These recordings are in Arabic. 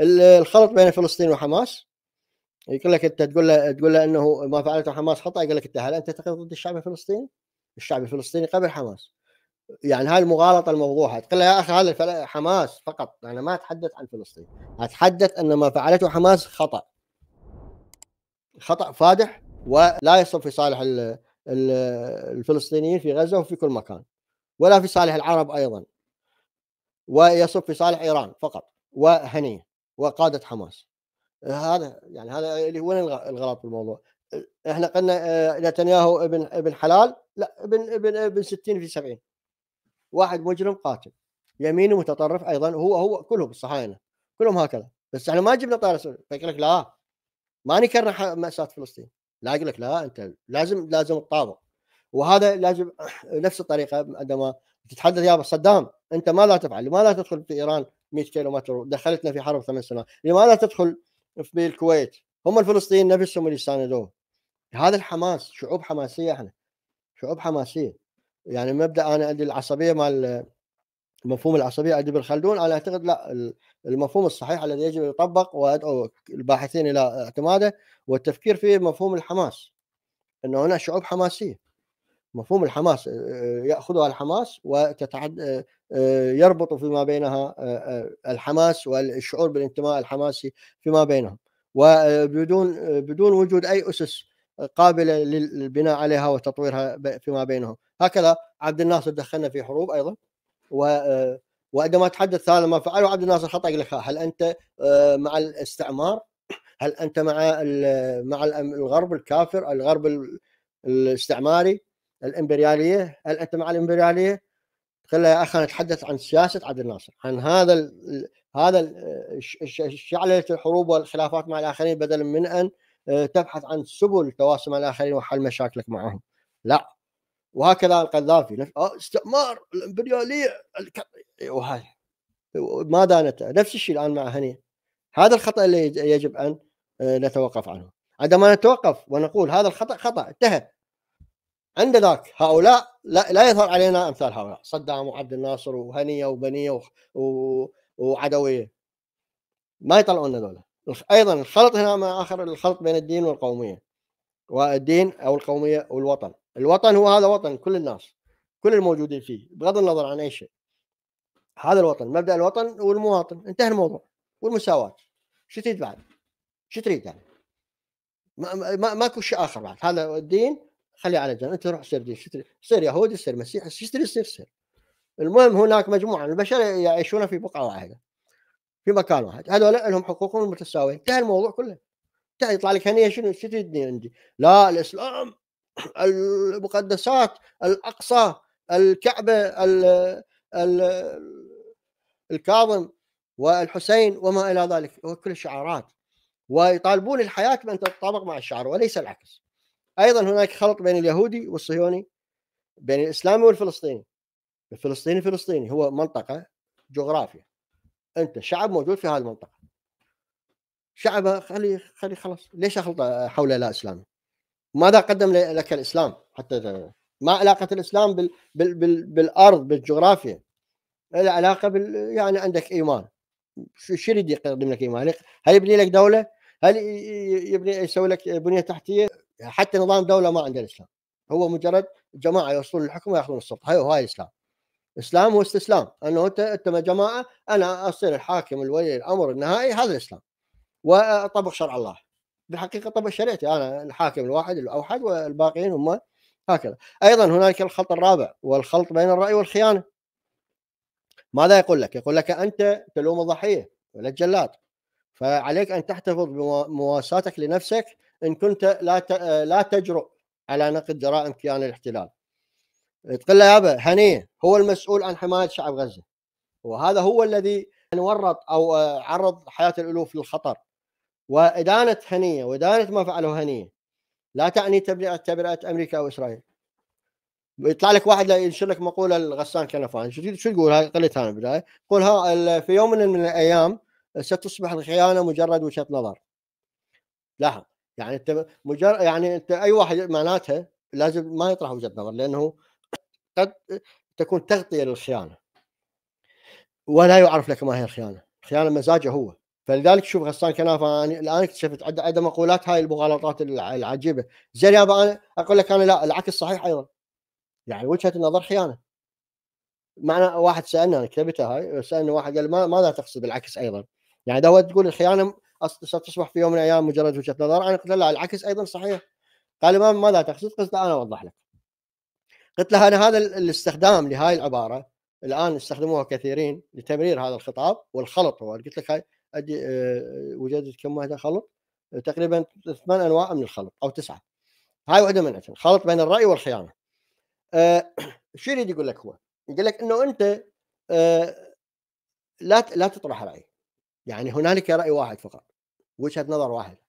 الخلط بين فلسطين وحماس يقول لك انت تقول له تقول له انه ما فعلته حماس خطا يقول لك انت هل انت تقف ضد الشعب الفلسطيني؟ الشعب الفلسطيني قبل حماس يعني هاي المغالطه الموضوعه تقول له يا اخي هذا حماس فقط انا ما اتحدث عن فلسطين اتحدث ان ما فعلته حماس خطا خطا فادح ولا يصب في صالح الفلسطينيين في غزه وفي كل مكان ولا في صالح العرب ايضا ويصب في صالح ايران فقط وهنيه وقاده حماس هذا يعني هذا اللي وين الغلط بالموضوع احنا قلنا آه، نتنياهو ابن ابن حلال لا ابن ابن ابن 60 في 70 واحد مجرم قاتل يميني متطرف ايضا هو هو كلهم الصهاينه كلهم هكذا بس احنا ما جبنا طائره سوري فيقول لك لا ما نكرر ماساه فلسطين لا يقول لك لا انت لازم لازم تطابق وهذا لازم نفس الطريقه عندما تتحدث يا صدام انت ماذا تفعل؟ لماذا تدخل في ايران 100 كيلو متر دخلتنا في حرب ثمان سنوات لماذا تدخل في الكويت هم الفلسطينيين نفسهم اللي ساندوه هذا الحماس شعوب حماسيه احنا شعوب حماسيه يعني مبدا انا عندي العصبيه مال مفهوم العصبيه عند ابن خلدون انا اعتقد لا المفهوم الصحيح الذي يجب ان يطبق وادعو الباحثين الى اعتماده والتفكير في مفهوم الحماس انه هنا شعوب حماسيه مفهوم الحماس ياخذها الحماس وتتعد يربط فيما بينها الحماس والشعور بالانتماء الحماسي فيما بينهم وبدون بدون وجود اي اسس قابله للبناء عليها وتطويرها فيما بينهم هكذا عبد الناصر دخلنا في حروب ايضا و وعندما تحدث هذا ما فعله عبد الناصر خطا لك هل انت مع الاستعمار؟ هل انت مع مع الغرب الكافر الغرب الاستعماري؟ الامبرياليه هل انت مع الامبرياليه خلينا يا اخي نتحدث عن سياسه عبد الناصر عن هذا الـ هذا شعلت الحروب والخلافات مع الاخرين بدلا من ان آه، تبحث عن سبل تواصل مع الاخرين وحل مشاكلك معهم لا وهكذا القذافي آه، استعمار الامبرياليه وهاي ما دانته نفس الشيء الان مع هني هذا الخطا اللي يجب ان آه، نتوقف عنه عندما نتوقف ونقول هذا الخطا خطا انتهى عند ذاك هؤلاء لا, لا يظهر علينا امثال هؤلاء صدام وعبد الناصر وهنيه وبنيه و... و... وعدويه ما يطلعون ذولا ايضا الخلط هنا مع اخر الخلط بين الدين والقوميه والدين او القوميه والوطن الوطن هو هذا وطن كل الناس كل الموجودين فيه بغض النظر عن اي شيء هذا الوطن مبدا الوطن والمواطن انتهى الموضوع والمساواه شو تريد بعد؟ شو تريد يعني؟ ما, ما ماكو شيء اخر بعد هذا الدين خليه على جنب انت روح صير صير يهودي صير مسيحي صير صير صير المهم هناك مجموعه من البشر يعيشون في بقعه واحده في مكان واحد هذول لهم حقوقهم المتساويه انتهى الموضوع كله انتهى يطلع لك هنيه شنو شو تريدني عندي لا الاسلام المقدسات الاقصى الكعبه ال ال الكاظم والحسين وما الى ذلك وكل الشعارات ويطالبون الحياه بان تتطابق مع الشعر وليس العكس ايضا هناك خلط بين اليهودي والصهيوني بين الاسلامي والفلسطيني الفلسطيني فلسطيني هو منطقه جغرافيا انت شعب موجود في هذه المنطقه شعب خلي خلي خلاص ليش اخلط حوله لا اسلامي؟ ماذا قدم لك الاسلام حتى ما علاقه الاسلام بال بال بال بالارض بالجغرافيا العلاقه بال يعني عندك ايمان شو يريد يقدم لك ايمان؟ هل يبني لك دوله؟ هل يبني يسوي لك بنيه تحتيه؟ يعني حتى نظام دوله ما عنده الاسلام هو مجرد جماعه يوصلون للحكم وياخذون السلطه هاي هاي الاسلام الاسلام هو استسلام انه انت انت جماعه انا اصير الحاكم الولي الامر النهائي هذا الاسلام واطبق شرع الله بالحقيقه طبق شريعتي انا الحاكم الواحد الاوحد والباقيين هم هكذا ايضا هناك الخلط الرابع والخلط بين الراي والخيانه ماذا يقول لك؟ يقول لك انت تلوم الضحيه ولا الجلاد فعليك ان تحتفظ بمواساتك لنفسك ان كنت لا لا تجرؤ على نقد جرائم كيان الاحتلال تقول له يابا هنيه هو المسؤول عن حمايه شعب غزه وهذا هو الذي ورط او آه، عرض حياه الالوف للخطر وادانه هنيه وادانه ما فعله هنيه لا تعني تبرئه تبرئه امريكا واسرائيل يطلع لك واحد ينشر لك مقوله الغسان كنفان شو تقول هاي قلتها انا بالبدايه قول ها في يوم من الايام ستصبح الخيانه مجرد وجهه نظر لاحظ يعني انت مجرد يعني انت اي واحد معناتها لازم ما يطرح وجهه نظر لانه قد تكون تغطيه للخيانه ولا يعرف لك ما هي الخيانه، الخيانه مزاجه هو فلذلك شوف غسان كنافه انا الان اكتشفت عنده مقولات هاي المغالطات العجيبه، زين يابا انا اقول لك انا لا العكس صحيح ايضا يعني وجهه النظر خيانه معنا واحد سالنا انا كتبتها هاي سالني واحد قال ما ماذا تقصد بالعكس ايضا؟ يعني ده تقول الخيانه ستصبح في يوم من الايام مجرد وجهه نظر انا قلت له لا العكس ايضا صحيح قال ما ماذا تقصد؟ قلت له انا اوضح لك قلت له انا هذا الاستخدام لهذه العباره الان استخدموها كثيرين لتمرير هذا الخطاب والخلط هو قلت لك هاي أدي آه، وجدت كم واحده خلط تقريبا ثمان انواع من الخلط او تسعه هاي واحده منها خلط بين الراي والخيانه آه، شو يريد يقول لك هو؟ يقول لك انه انت آه، لا لا تطرح راي يعني هنالك راي واحد فقط وجهه نظر واحده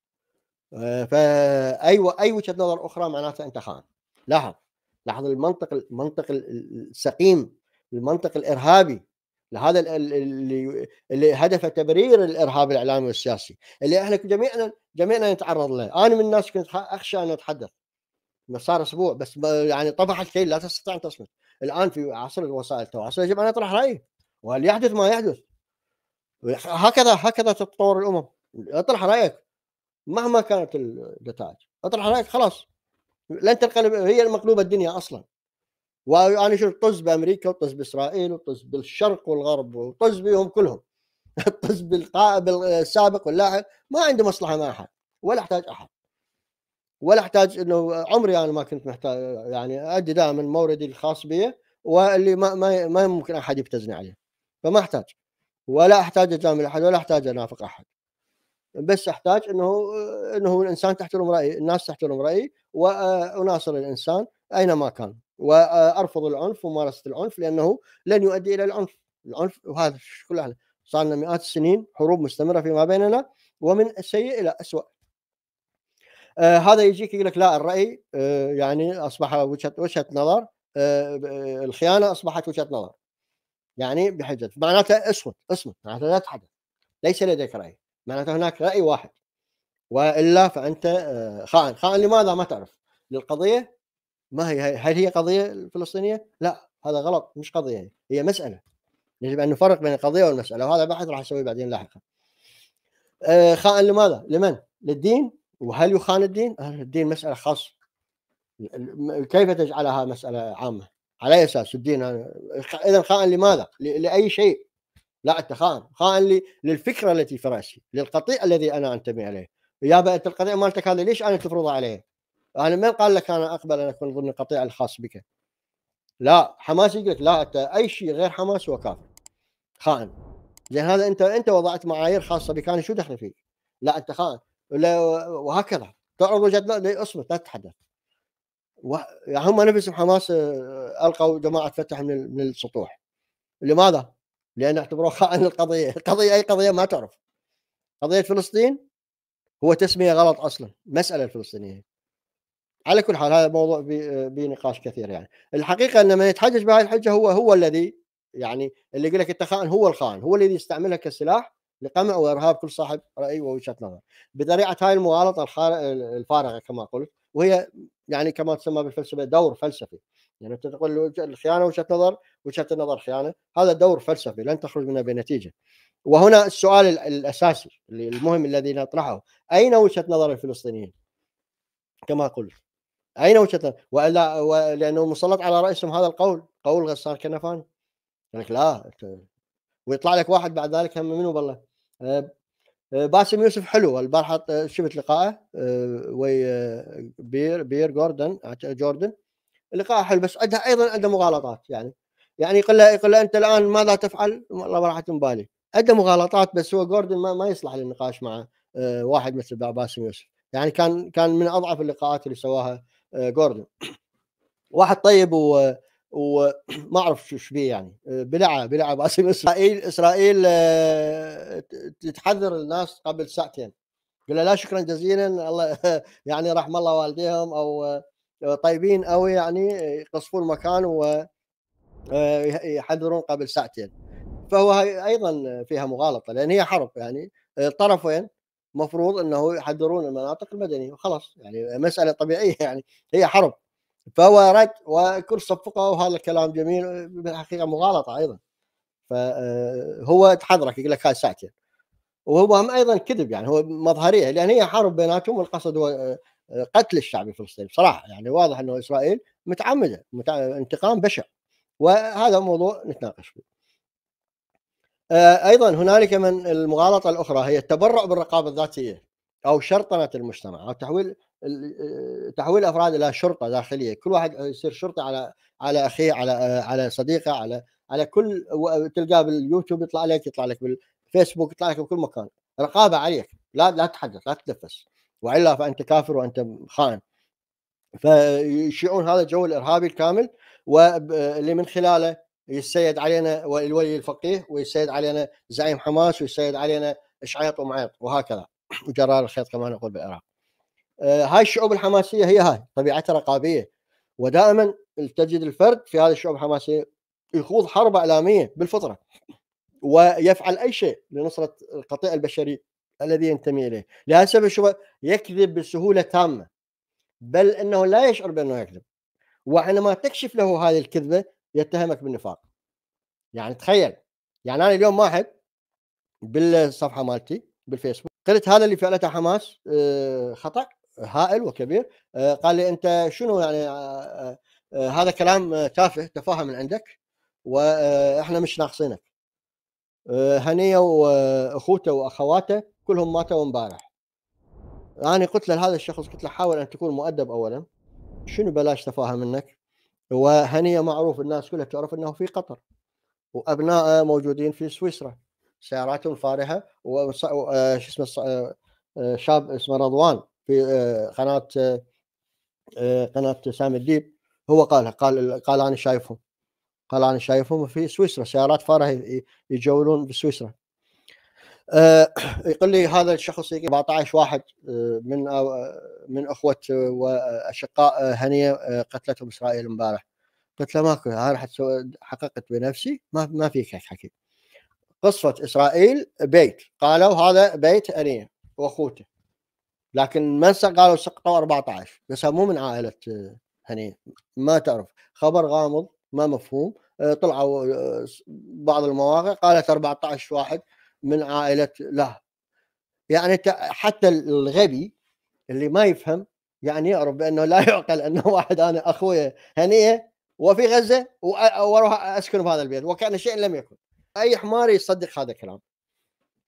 آه، فاي أيوة، اي وجهه نظر اخرى معناتها انت خائن لاحظ لاحظ المنطق المنطق السقيم المنطق الارهابي لهذا اللي اللي هدفه تبرير الارهاب الاعلامي والسياسي اللي احنا جميعنا جميعنا نتعرض له، انا من الناس كنت اخشى ان اتحدث صار اسبوع بس يعني طفح الشيء لا تستطيع ان تصمت الان في عصر وسائل التواصل يجب ان اطرح رايي وليحدث ما يحدث هكذا هكذا تتطور الامم اطرح رايك مهما كانت النتائج اطرح رايك خلاص لن تنقلب هي المقلوبه الدنيا اصلا وانا شفت طز بامريكا وطز باسرائيل وطز بالشرق والغرب وطز بهم كلهم طز بالقائد السابق واللاعب ما عنده مصلحه مع احد ولا احتاج احد ولا احتاج انه عمري انا ما كنت محتاج يعني ادي دائما موردي الخاص بي واللي ما ما ما ممكن احد يبتزني عليه فما احتاج ولا احتاج اجامل احد ولا احتاج انافق احد بس احتاج انه انه الانسان تحترم رايي، الناس تحترم رايي واناصر آه، الانسان اينما كان وارفض آه، العنف وممارسه العنف لانه لن يؤدي الى العنف، العنف وهذا كله صار لنا مئات السنين حروب مستمره فيما بيننا ومن سيء الى اسوء. آه هذا يجيك يقول لك لا الراي آه يعني اصبح وجهه وجهه نظر آه, آه، الخيانه اصبحت وجهه نظر. يعني بحجه معناته اصمت اصمت معناته لا تحدث ليس لديك راي. معناته هناك راي واحد والا فانت آه، خائن خائن لماذا ما تعرف للقضيه ما هي هل هي قضيه الفلسطينيه لا هذا غلط مش قضيه هي مساله يجب ان نفرق بين القضيه والمساله وهذا بحث راح اسويه بعدين لاحقا آه، خائن لماذا لمن للدين وهل يخان الدين الدين مساله خاصه كيف تجعلها مساله عامه على اساس الدين اذا خائن لماذا لاي شيء لا انت خائن خائن لي للفكره التي في راسي للقطيع الذي انا انتمي اليه يا انت القطيع مالتك هذا ليش انا تفرض عليه؟ انا من قال لك انا اقبل ان اكون ضمن القطيع الخاص بك؟ لا حماس يقول لك لا انت اي شيء غير حماس هو كافر خائن زين هذا انت انت وضعت معايير خاصه بك انا شو دخلي فيك؟ لا انت خائن وهكذا تعرض وجهه نظر اصمت لا تتحدث و... هم نفسهم حماس آه، القوا جماعه فتح من السطوح لماذا؟ لان اعتبروه خائن القضيه، القضيه اي قضيه ما تعرف. قضيه فلسطين هو تسميه غلط اصلا، مساله الفلسطينيه. على كل حال هذا موضوع بنقاش كثير يعني، الحقيقه ان من يتحجج بهذه الحجه هو هو الذي يعني اللي يقول لك انت خائن هو الخائن، هو الذي يستعملها كسلاح لقمع وارهاب كل صاحب راي ووجهه نظر بطريقه هاي المغالطه الفارغه كما قلت وهي يعني كما تسمى بالفلسفه دور فلسفي يعني انت تقول الخيانه وجهه نظر وجهه النظر خيانه هذا دور فلسفي لن تخرج منه بنتيجه وهنا السؤال الاساسي المهم الذي نطرحه اين وجهه نظر الفلسطينيين؟ كما قلت اين وجهه نظر؟ والا لانه مسلط على راسهم هذا القول قول غسان كنفاني لك لا ويطلع لك واحد بعد ذلك هم منو بالله آه، آه، باسم يوسف حلو البارحه آه، شفت لقائه وي بير بير جوردن جوردن لقاء حلو بس عندها ايضا عندها مغالطات يعني يعني يقول له يقول له انت الان ماذا تفعل؟ والله راحت من بالي عنده مغالطات بس هو جوردن ما, ما يصلح للنقاش مع آه، واحد مثل باسم يوسف يعني كان كان من اضعف اللقاءات اللي سواها آه، جوردن واحد طيب و وما اعرف شو بيه يعني آه، بلعه بلعه باسم اسرائيل اسرائيل تحذر الناس قبل ساعتين قال لا شكرا جزيلا الله يعني رحم الله والديهم او طيبين او يعني يقصفون المكان ويحذرون آه، قبل ساعتين فهو ايضا فيها مغالطه لان هي حرب يعني الطرفين مفروض انه يحذرون المناطق المدنيه وخلاص يعني مساله طبيعيه يعني هي حرب فهو رد وكل صفقه وهذا الكلام جميل بالحقيقه مغالطه ايضا فهو آه، تحذرك يقول لك هاي ساعتين وهو هم ايضا كذب يعني هو مظهريه لان هي حرب بيناتهم والقصد هو آه، قتل الشعب الفلسطيني بصراحه يعني واضح انه اسرائيل متعمده انتقام بشع وهذا موضوع نتناقش فيه. آه، ايضا هنالك من المغالطه الاخرى هي التبرع بالرقابه الذاتيه او شرطنه المجتمع او تحويل آه، تحويل الافراد الى شرطه داخليه، كل واحد يصير شرطه على على اخيه على آه، على صديقه على على كل تلقاه باليوتيوب يطلع لك يطلع لك بالفيسبوك يطلع لك بكل مكان، رقابه عليك لا لا تتحدث لا تتنفس. والا فانت كافر وانت خائن فيشيعون هذا الجو الارهابي الكامل واللي من خلاله يسيد علينا الولي الفقيه ويسيد علينا زعيم حماس ويسيد علينا اشعيط ومعيط وهكذا وجرار الخيط كما نقول بالعراق آه، هاي الشعوب الحماسيه هي هاي طبيعتها رقابيه ودائما تجد الفرد في هذه الشعوب الحماسيه يخوض حرب اعلاميه بالفطره ويفعل اي شيء لنصره القطيع البشري الذي ينتمي اليه لهذا السبب شو يكذب بسهوله تامه بل انه لا يشعر بانه يكذب وعندما تكشف له هذه الكذبه يتهمك بالنفاق يعني تخيل يعني انا اليوم واحد بالصفحه مالتي بالفيسبوك قلت هذا اللي فعلته حماس آه، خطا هائل وكبير آه، قال لي انت شنو يعني آه، هذا كلام تافه تفاهه من عندك واحنا مش ناقصينك آه، هنيه واخوته واخواته كلهم ماتوا امبارح انا قلت له لهذا الشخص قلت له حاول ان تكون مؤدب اولا شنو بلاش تفاهه منك وهنيه معروف الناس كلها تعرف انه في قطر وابنائه موجودين في سويسرا سياراتهم فارهه وشو آه، اسمه آه، شاب اسمه رضوان في قناه قناه سامي الديب هو قالها قال قال انا شايفهم قال انا شايفهم في سويسرا سيارات فاره يجولون بسويسرا آه، يقول لي هذا الشخص 14 واحد آه، من من اخوه واشقاء هنيه آه، قتلتهم اسرائيل امبارح قلت له ماكو انا حققت بنفسي ما ما فيك حكي قصه اسرائيل بيت قالوا هذا بيت هنيه واخوته لكن من قالوا سقطوا 14 بس مو من عائله هنيه ما تعرف خبر غامض ما مفهوم طلعوا آه، بعض المواقع قالت 14 واحد من عائله له يعني حتى الغبي اللي ما يفهم يعني يعرف بانه لا يعقل انه واحد انا اخويا هنيه وفي غزه واروح اسكن في هذا البيت وكان شيء لم يكن اي حمار يصدق هذا الكلام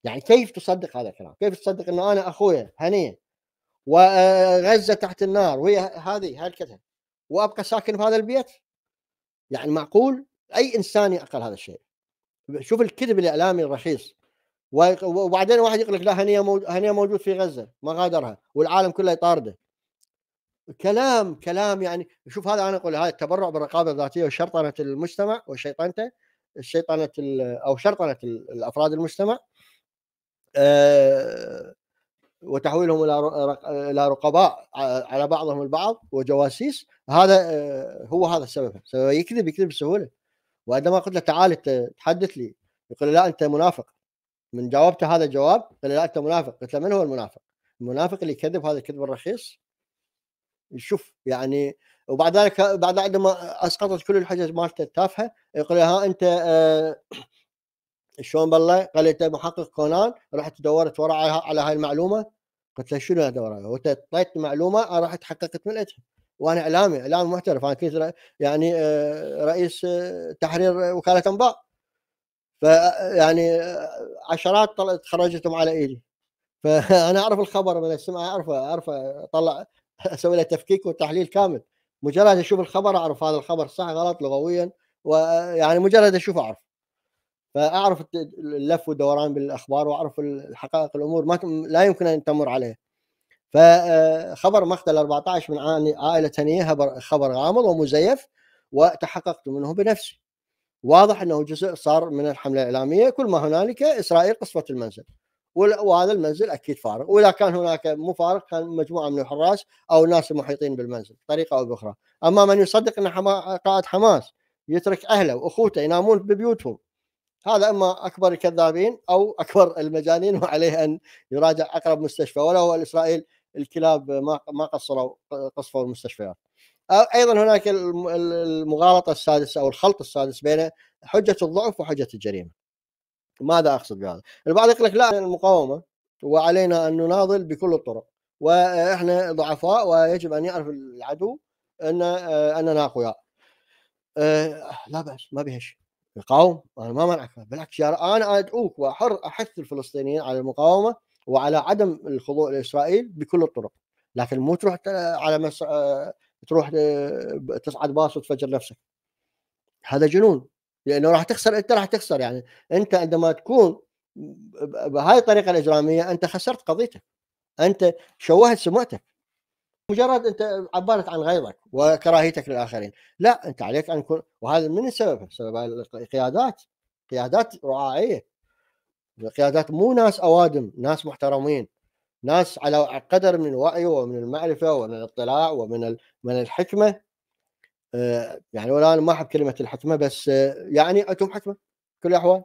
يعني كيف تصدق هذا الكلام؟ كيف تصدق انه انا اخويا هنيه آه، وغزه تحت النار وهي هذه هالكتها وابقى ساكن في هذا البيت؟ يعني معقول؟ اي انسان يعقل هذا الشيء شوف الكذب الاعلامي الرخيص وبعدين واحد يقول لك لا هنيه موجود موجود في غزه ما غادرها والعالم كله يطارده كلام كلام يعني شوف هذا انا اقول هذا التبرع بالرقابه الذاتيه وشرطنه المجتمع وشيطنته شيطنه او شرطنه الافراد المجتمع آه، وتحويلهم الى الى رقباء على بعضهم البعض وجواسيس هذا آه، هو هذا السبب سبب يكذب يكذب بسهوله وعندما قلت له تعال تحدث لي يقول لا انت منافق من جاوبته هذا الجواب قال لا انت منافق قلت له من هو المنافق؟ المنافق اللي يكذب هذا الكذب الرخيص شوف يعني وبعد ذلك بعد عندما اسقطت كل الحجج مالته التافهه يقول ها انت آه شلون بالله؟ قال انت محقق كونان رحت دورت وراء على هاي المعلومه قلت له شنو ادور عليها؟ وانت اعطيتني معلومه انا رحت حققت من عندها وانا اعلامي اعلامي محترف انا كنت يعني آه، رئيس آه، تحرير وكاله انباء فيعني آه، عشرات خرجتهم على ايدي فانا اعرف الخبر من السمع اعرفه اعرفه اطلع اسوي له تفكيك وتحليل كامل مجرد اشوف الخبر اعرف هذا الخبر صح غلط لغويا ويعني مجرد اشوف اعرف فاعرف اللف والدوران بالاخبار واعرف الحقائق الامور ما لا يمكن ان تمر عليه فخبر مقتل 14 من عائلة هنية خبر غامض ومزيف وتحققت منه بنفسي واضح أنه جزء صار من الحملة الإعلامية كل ما هنالك إسرائيل قصفت المنزل وهذا المنزل أكيد فارغ وإذا كان هناك مو فارغ كان مجموعة من الحراس أو الناس المحيطين بالمنزل بطريقة أو بأخرى أما من يصدق أن حما... قائد حماس يترك أهله وأخوته ينامون ببيوتهم هذا اما اكبر الكذابين او اكبر المجانين وعليه ان يراجع اقرب مستشفى ولا هو الاسرائيل الكلاب ما ما قصروا قصفوا المستشفيات. ايضا هناك المغالطه السادسه او الخلط السادس بين حجه الضعف وحجه الجريمه. ماذا اقصد بهذا؟ البعض يقول لك لا المقاومه وعلينا ان نناضل بكل الطرق واحنا ضعفاء ويجب ان يعرف العدو ان اننا اقوياء. لا باس ما بها شيء. يقاوم انا ما منعك بالعكس انا ادعوك واحر احث الفلسطينيين على المقاومه وعلى عدم الخضوع لاسرائيل بكل الطرق لكن مو تروح على مس... آه، تروح تصعد باص وتفجر نفسك هذا جنون لانه راح تخسر انت راح تخسر يعني انت عندما تكون بهاي الطريقه الاجراميه انت خسرت قضيتك انت شوهت سمعتك مجرد انت عبرت عن غيظك وكراهيتك للاخرين لا انت عليك ان تكون وهذا من السبب سبب القيادات قيادات رعاعيه القيادات مو ناس اوادم ناس محترمين ناس على قدر من الوعي ومن المعرفه ومن الاطلاع ومن من الحكمه آه، يعني ولا انا ما احب كلمه الحكمه بس آه، يعني عندهم حكمه كل الاحوال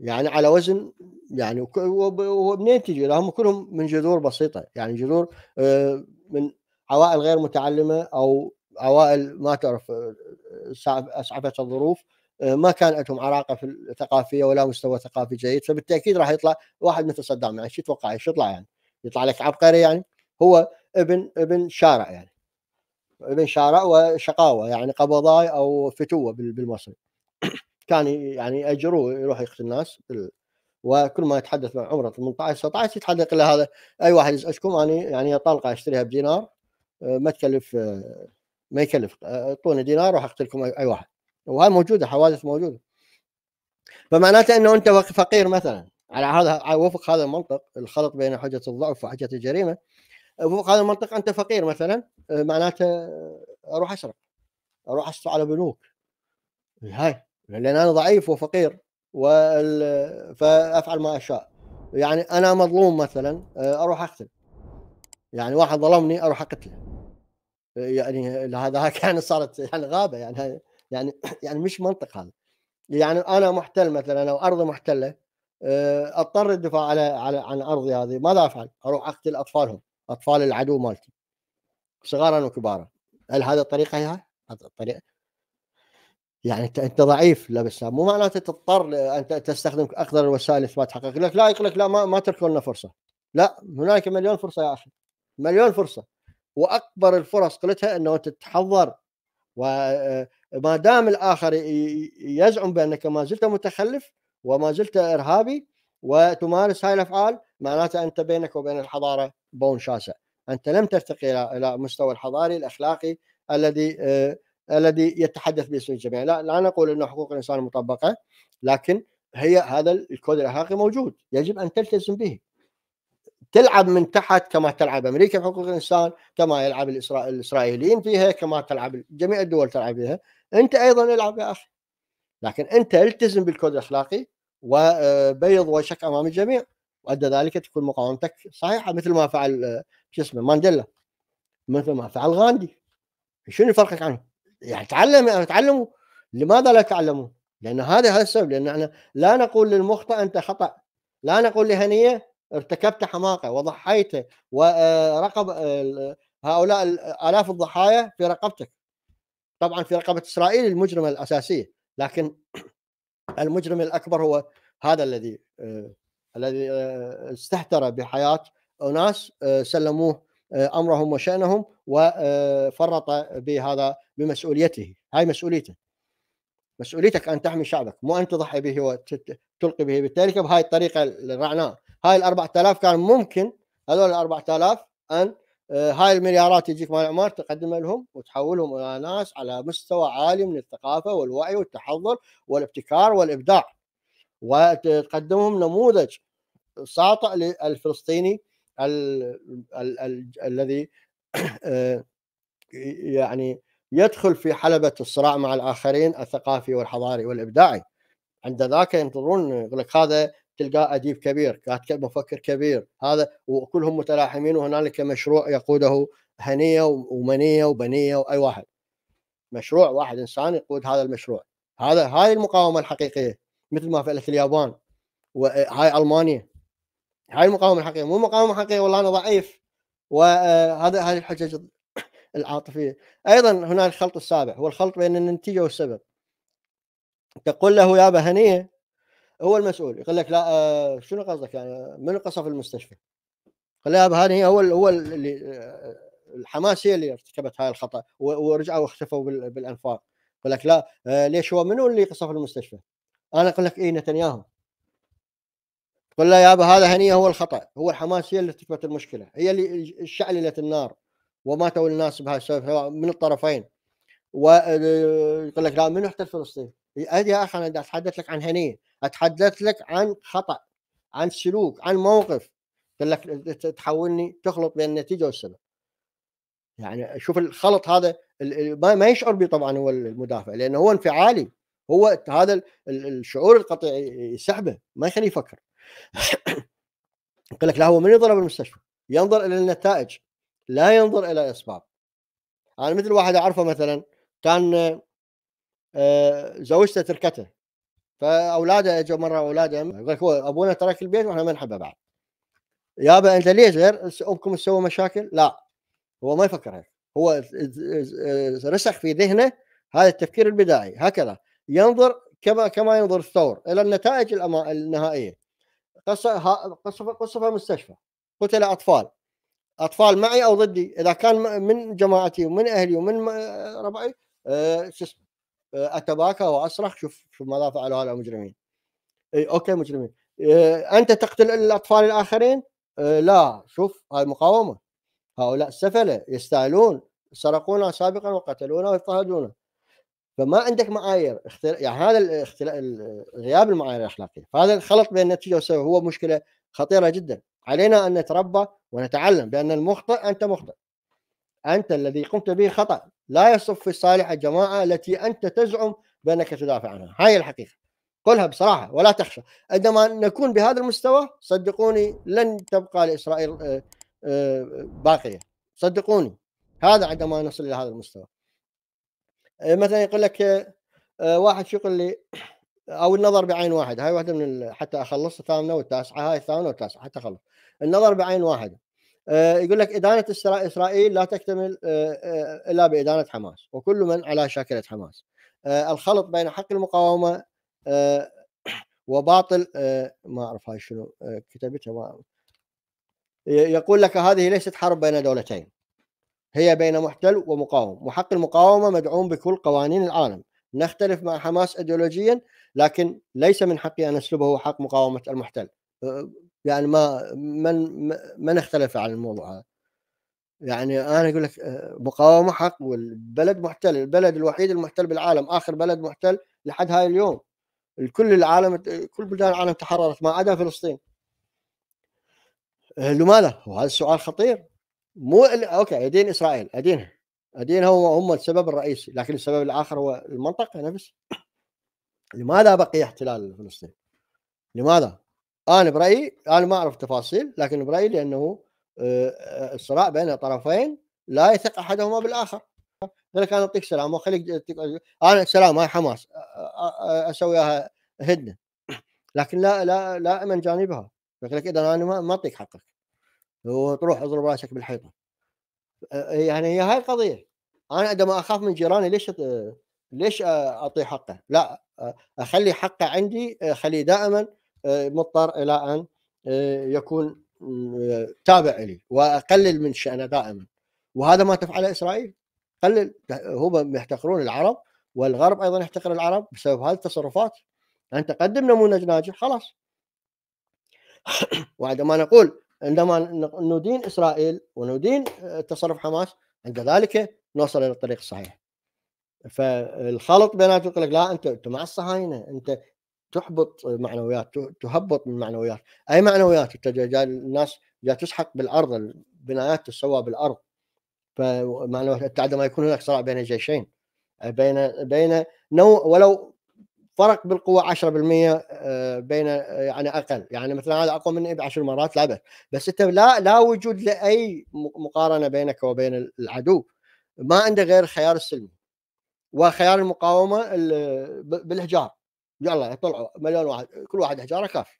يعني على وزن يعني ومنين تجي؟ هم كلهم من جذور بسيطه يعني جذور آه، من عوائل غير متعلمه او عوائل ما تعرف اسعفت الظروف آه، ما كان عندهم عراقه في الثقافيه ولا مستوى ثقافي جيد فبالتاكيد راح يطلع واحد مثل صدام يعني شو يتوقع شو يطلع يعني يطلع لك عبقري يعني هو ابن ابن شارع يعني ابن شارع وشقاوه يعني قبضاي او فتوه بالمصري كان يعني اجروه يروح يقتل الناس وكل ما يتحدث مع عمره 18 19 يتحدث له هذا اي واحد يزعجكم انا يعني طلقه اشتريها بدينار آه، ما تكلف آه، ما يكلف اعطوني دينار واروح اقتلكم اي واحد وهاي موجوده حوادث موجوده فمعناته انه انت فقير مثلا على هذا وفق هذا المنطق الخلط بين حجه الضعف وحجه الجريمه وفق هذا المنطق انت فقير مثلا معناته اروح اسرق اروح اسرق على بنوك هاي لان انا ضعيف وفقير وال... فافعل ما اشاء يعني انا مظلوم مثلا اروح اقتل يعني واحد ظلمني اروح اقتله يعني هذا كان صارت يعني غابه يعني يعني يعني مش منطق هذا يعني انا محتل مثلا او ارضي محتله آه، اضطر الدفاع على على عن ارضي هذه ماذا افعل؟ اروح اقتل اطفالهم اطفال العدو مالتي صغارا وكبارا هل هذا الطريقه هي هاي؟ هذا الطريقه يعني انت انت ضعيف لا بس مو معناته تضطر انت تستخدم اقدر الوسائل لاثبات حقك لك لا يقول لك لا ما, ما تركوا لنا فرصه لا هناك مليون فرصه يا اخي مليون فرصه واكبر الفرص قلتها انه تتحضر و آه، ما دام الآخر يزعم بأنك ما زلت متخلف وما زلت إرهابي وتمارس هاي الأفعال معناته أنت بينك وبين الحضارة بون شاسع أنت لم ترتقي إلى مستوى الحضاري الأخلاقي الذي آه، الذي يتحدث باسم الجميع لا لا نقول أن حقوق الإنسان مطبقة لكن هي هذا الكود الأخلاقي موجود يجب أن تلتزم به تلعب من تحت كما تلعب امريكا في حقوق الانسان كما يلعب الاسرائيليين فيها كما تلعب جميع الدول تلعب فيها انت ايضا العب يا اخي لكن انت التزم بالكود الاخلاقي وبيض آه، وشك امام الجميع وادى ذلك تكون مقاومتك صحيحه مثل ما فعل آه، شو اسمه مانديلا مثل ما فعل غاندي شنو فرقك عنه؟ يعني تعلم يعني تعلموا لماذا لا تعلمون؟ لان هذا هذا السبب لان احنا لا نقول للمخطئ انت خطا لا نقول لهنيه ارتكبت حماقه وضحيت ورقب آه، هؤلاء الاف الضحايا في رقبتك طبعا في رقبه اسرائيل المجرمه الاساسيه لكن المجرم الاكبر هو هذا الذي آه، الذي آه، استهتر بحياه اناس سلموه امرهم وشانهم وفرط بهذا بمسؤوليته هاي مسؤوليته مسؤوليتك ان تحمي شعبك مو ان تضحي به وتلقي به بالتركه بهاي الطريقه الرعناء هاي ال 4000 كان ممكن هذول ال 4000 ان آه، هاي المليارات يجيك مال عمار تقدمها لهم وتحولهم الى ناس على مستوى عالي من الثقافه والوعي والتحضر والابتكار والابداع وتقدمهم نموذج ساطع للفلسطيني الذي آه، يعني يدخل في حلبة الصراع مع الآخرين الثقافي والحضاري والإبداعي عند ذاك ينتظرون يقول لك هذا تلقاه اديب كبير كاتب مفكر كبير هذا وكلهم متلاحمين وهنالك مشروع يقوده هنيه ومنيه وبنيه واي واحد مشروع واحد انسان يقود هذا المشروع هذا هاي المقاومه الحقيقيه مثل ما فعلت اليابان وهاي المانيا هاي المقاومه الحقيقيه مو مقاومه حقيقيه والله انا ضعيف وهذا آه، هذه الحجج العاطفيه ايضا هناك الخلط السابع هو الخلط بين النتيجه والسبب تقول له يا بهنيه هو المسؤول يقول لك لا آه شنو قصدك يعني من قصف المستشفى؟ قال لها هذه هي هو هو اللي آه، الحماس هي اللي ارتكبت هاي الخطا ورجعوا واختفوا بالانفاق يقول لك لا آه ليش هو منو اللي قصف المستشفى؟ انا اقول لك اي نتنياهو قل له يابا هذا هني هو الخطا هو الحماس هي اللي ارتكبت المشكله هي اللي شعللت النار وماتوا الناس بهذا السبب من الطرفين ويقول آه، لك لا منو احتل فلسطين؟ هذه اخي انا اتحدث لك عن هنيه اتحدث لك عن خطا عن سلوك عن موقف قال لك تحولني تخلط بين النتيجه والسبب يعني شوف الخلط هذا ما يشعر به طبعا هو المدافع لانه هو انفعالي هو هذا الشعور القطعي يسحبه ما يخليه يفكر يقول لك لا هو من يضرب المستشفى ينظر الى النتائج لا ينظر الى الاسباب انا يعني مثل واحد اعرفه مثلا كان آه، زوجته تركته فاولاده اجوا مره اولاده يقول لك هو ابونا ترك البيت واحنا ما نحبه بعد يابا انت ليش غير امكم تسوي مشاكل؟ لا هو ما يفكر هيك هو رسخ في ذهنه هذا التفكير البدائي هكذا ينظر كما كما ينظر الثور الى النتائج النهائيه قصف قصف مستشفى قتل اطفال اطفال معي او ضدي اذا كان من جماعتي ومن اهلي ومن ربعي آه، شو اسمه آه، اتباكى واصرخ شوف شوف ماذا فعلوا هؤلاء المجرمين اي اوكي مجرمين آه، انت تقتل الاطفال الاخرين آه، لا شوف هاي مقاومه هؤلاء سفله يستاهلون سرقونا سابقا وقتلونا واضطهدونا فما عندك معايير اختل... يعني هذا الاختل... غياب المعايير الاخلاقيه فهذا الخلط بين النتيجه والسبب هو مشكله خطيره جدا علينا ان نتربى ونتعلم بان المخطئ انت مخطئ انت الذي قمت به خطا لا يصف في صالح الجماعة التي أنت تزعم بأنك تدافع عنها هاي الحقيقة قلها بصراحة ولا تخشى عندما نكون بهذا المستوى صدقوني لن تبقى لإسرائيل آه، آه، باقية صدقوني هذا عندما نصل إلى هذا المستوى آه، مثلا يقول لك واحد شو يقول لي او النظر بعين واحد هاي واحده من حتى اخلص الثامنه والتاسعه هاي الثامنه والتاسعه حتى اخلص النظر بعين واحده آه، يقول لك إدانة إسرائيل لا تكتمل آه، آه، إلا بإدانة حماس وكل من على شاكلة حماس الخلط بين حق المقاومة وباطل ما أعرف هاي شنو كتبتها ما أعرف. يقول لك هذه ليست حرب بين دولتين هي بين محتل ومقاوم وحق المقاومة مدعوم بكل قوانين العالم نختلف مع حماس ايديولوجيا لكن ليس من حقي أن أسلبه حق مقاومة المحتل يعني ما من من اختلف على الموضوع هذا يعني انا اقول لك آه، مقاومه حق والبلد محتل البلد الوحيد المحتل بالعالم اخر بلد محتل لحد هاي اليوم الكل العالم كل بلدان العالم تحررت ما عدا فلسطين آه، لماذا؟ وهذا السؤال خطير مو اوكي ادين اسرائيل ادينها ادينها هو هم السبب الرئيسي لكن السبب الاخر هو المنطقه نفسها لماذا بقي احتلال فلسطين؟ لماذا؟ انا برايي انا ما اعرف تفاصيل لكن برايي لانه آه، آه، الصراع بين طرفين لا يثق احدهما بالاخر يقول لك انا اعطيك سلام واخليك انا سلام هاي حماس اسويها هدنه لكن لا لا لا من جانبها يقول لك اذا انا ما اعطيك حقك وتروح اضرب راسك بالحيطه يعني هي هاي القضيه انا عندما اخاف من جيراني ليش ليش اعطيه حقه؟ لا اخلي حقه عندي اخليه دائما آه، مضطر الى ان آه، يكون آه، تابع لي واقلل من شانه دائما وهذا ما تفعله اسرائيل قلل هم يحتقرون العرب والغرب ايضا يحتقر العرب بسبب هذه التصرفات انت قدم نموذج ناجح خلاص وعندما نقول عندما ندين اسرائيل وندين تصرف حماس عند ذلك نوصل الى الطريق الصحيح فالخلط بيناتهم يقول لك لا انت انت مع الصهاينه انت تحبط معنويات تهبط من معنويات اي معنويات انت جاي الناس جاي تسحق بالارض البنايات تسوى بالارض فمعنويات انت عندما يكون هناك صراع بين جيشين بين بين نوع ولو فرق بالقوة 10% آه، بين يعني اقل يعني مثلا هذا اقوى مني بعشر مرات لا بس بس انت لا لا وجود لاي مقارنه بينك وبين العدو ما عنده غير الخيار السلمي وخيار المقاومه بالهجار يلا طلعوا مليون واحد كل واحد حجاره كافي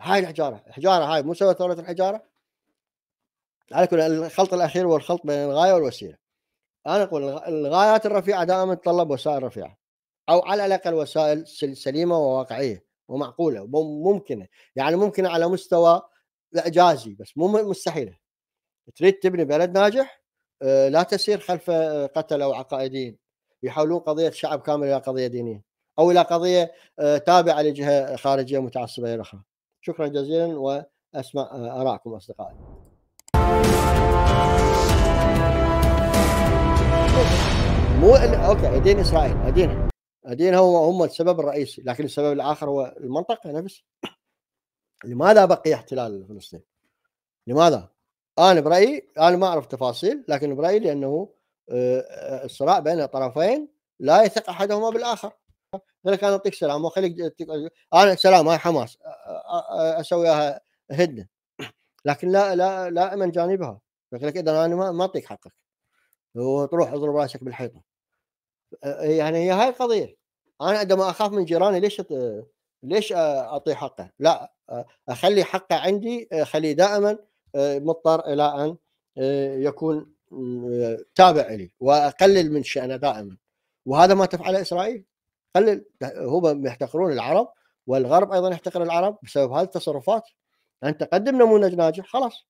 هاي الحجاره الحجاره هاي مو سوى ثوره الحجاره على كل الخلط الاخير هو الخلط بين الغايه والوسيله انا اقول الغايات الرفيعه دائما تتطلب وسائل رفيعه او على الاقل وسائل سليمه وواقعيه ومعقوله وممكنه يعني ممكنه على مستوى اعجازي بس مو مستحيله تريد تبني بلد ناجح آه، لا تسير خلف قتله وعقائديين يحولون قضيه شعب كامل الى قضيه دينيه او الى قضيه آه، تابعه لجهه خارجيه متعصبه الى الاخرى. شكرا جزيلا واسمع آه، ارائكم اصدقائي. مو اوكي ادين اسرائيل ادينها ادينها هو هم السبب الرئيسي لكن السبب الاخر هو المنطقه نفسها. لماذا بقي احتلال فلسطين؟ لماذا؟ انا برايي انا ما اعرف تفاصيل لكن برايي لانه الصراع آه، بين الطرفين لا يثق احدهما بالاخر قال لك انا اعطيك سلام واخليك انا سلام هاي حماس اسويها هدنه لكن لا لا لا من جانبها يقول لك اذا انا ما اعطيك حقك وتروح اضرب راسك بالحيطه يعني هي هاي القضيه انا عندما اخاف من جيراني ليش ليش اعطيه حقه؟ لا اخلي حقه عندي اخليه دائما مضطر الى ان يكون تابع لي واقلل من شانه دائما وهذا ما تفعله اسرائيل قلل هم يحتقرون العرب والغرب ايضا يحتقر العرب بسبب هذه التصرفات انت قدم نموذج ناجح خلاص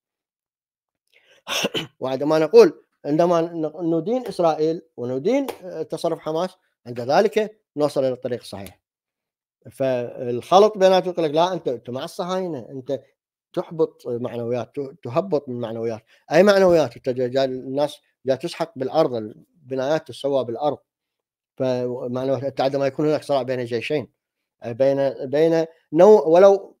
وعندما نقول عندما ندين اسرائيل وندين آه، تصرف حماس عند ذلك نوصل الى الطريق الصحيح فالخلط بيناتهم يقول لك لا انت انت مع الصهاينه انت تحبط معنويات تهبط من معنويات اي معنويات انت الناس جاي تسحق بالارض البنايات تسوى بالارض فمعنى التعدى ما يكون هناك صراع بين جيشين بين بين نوع ولو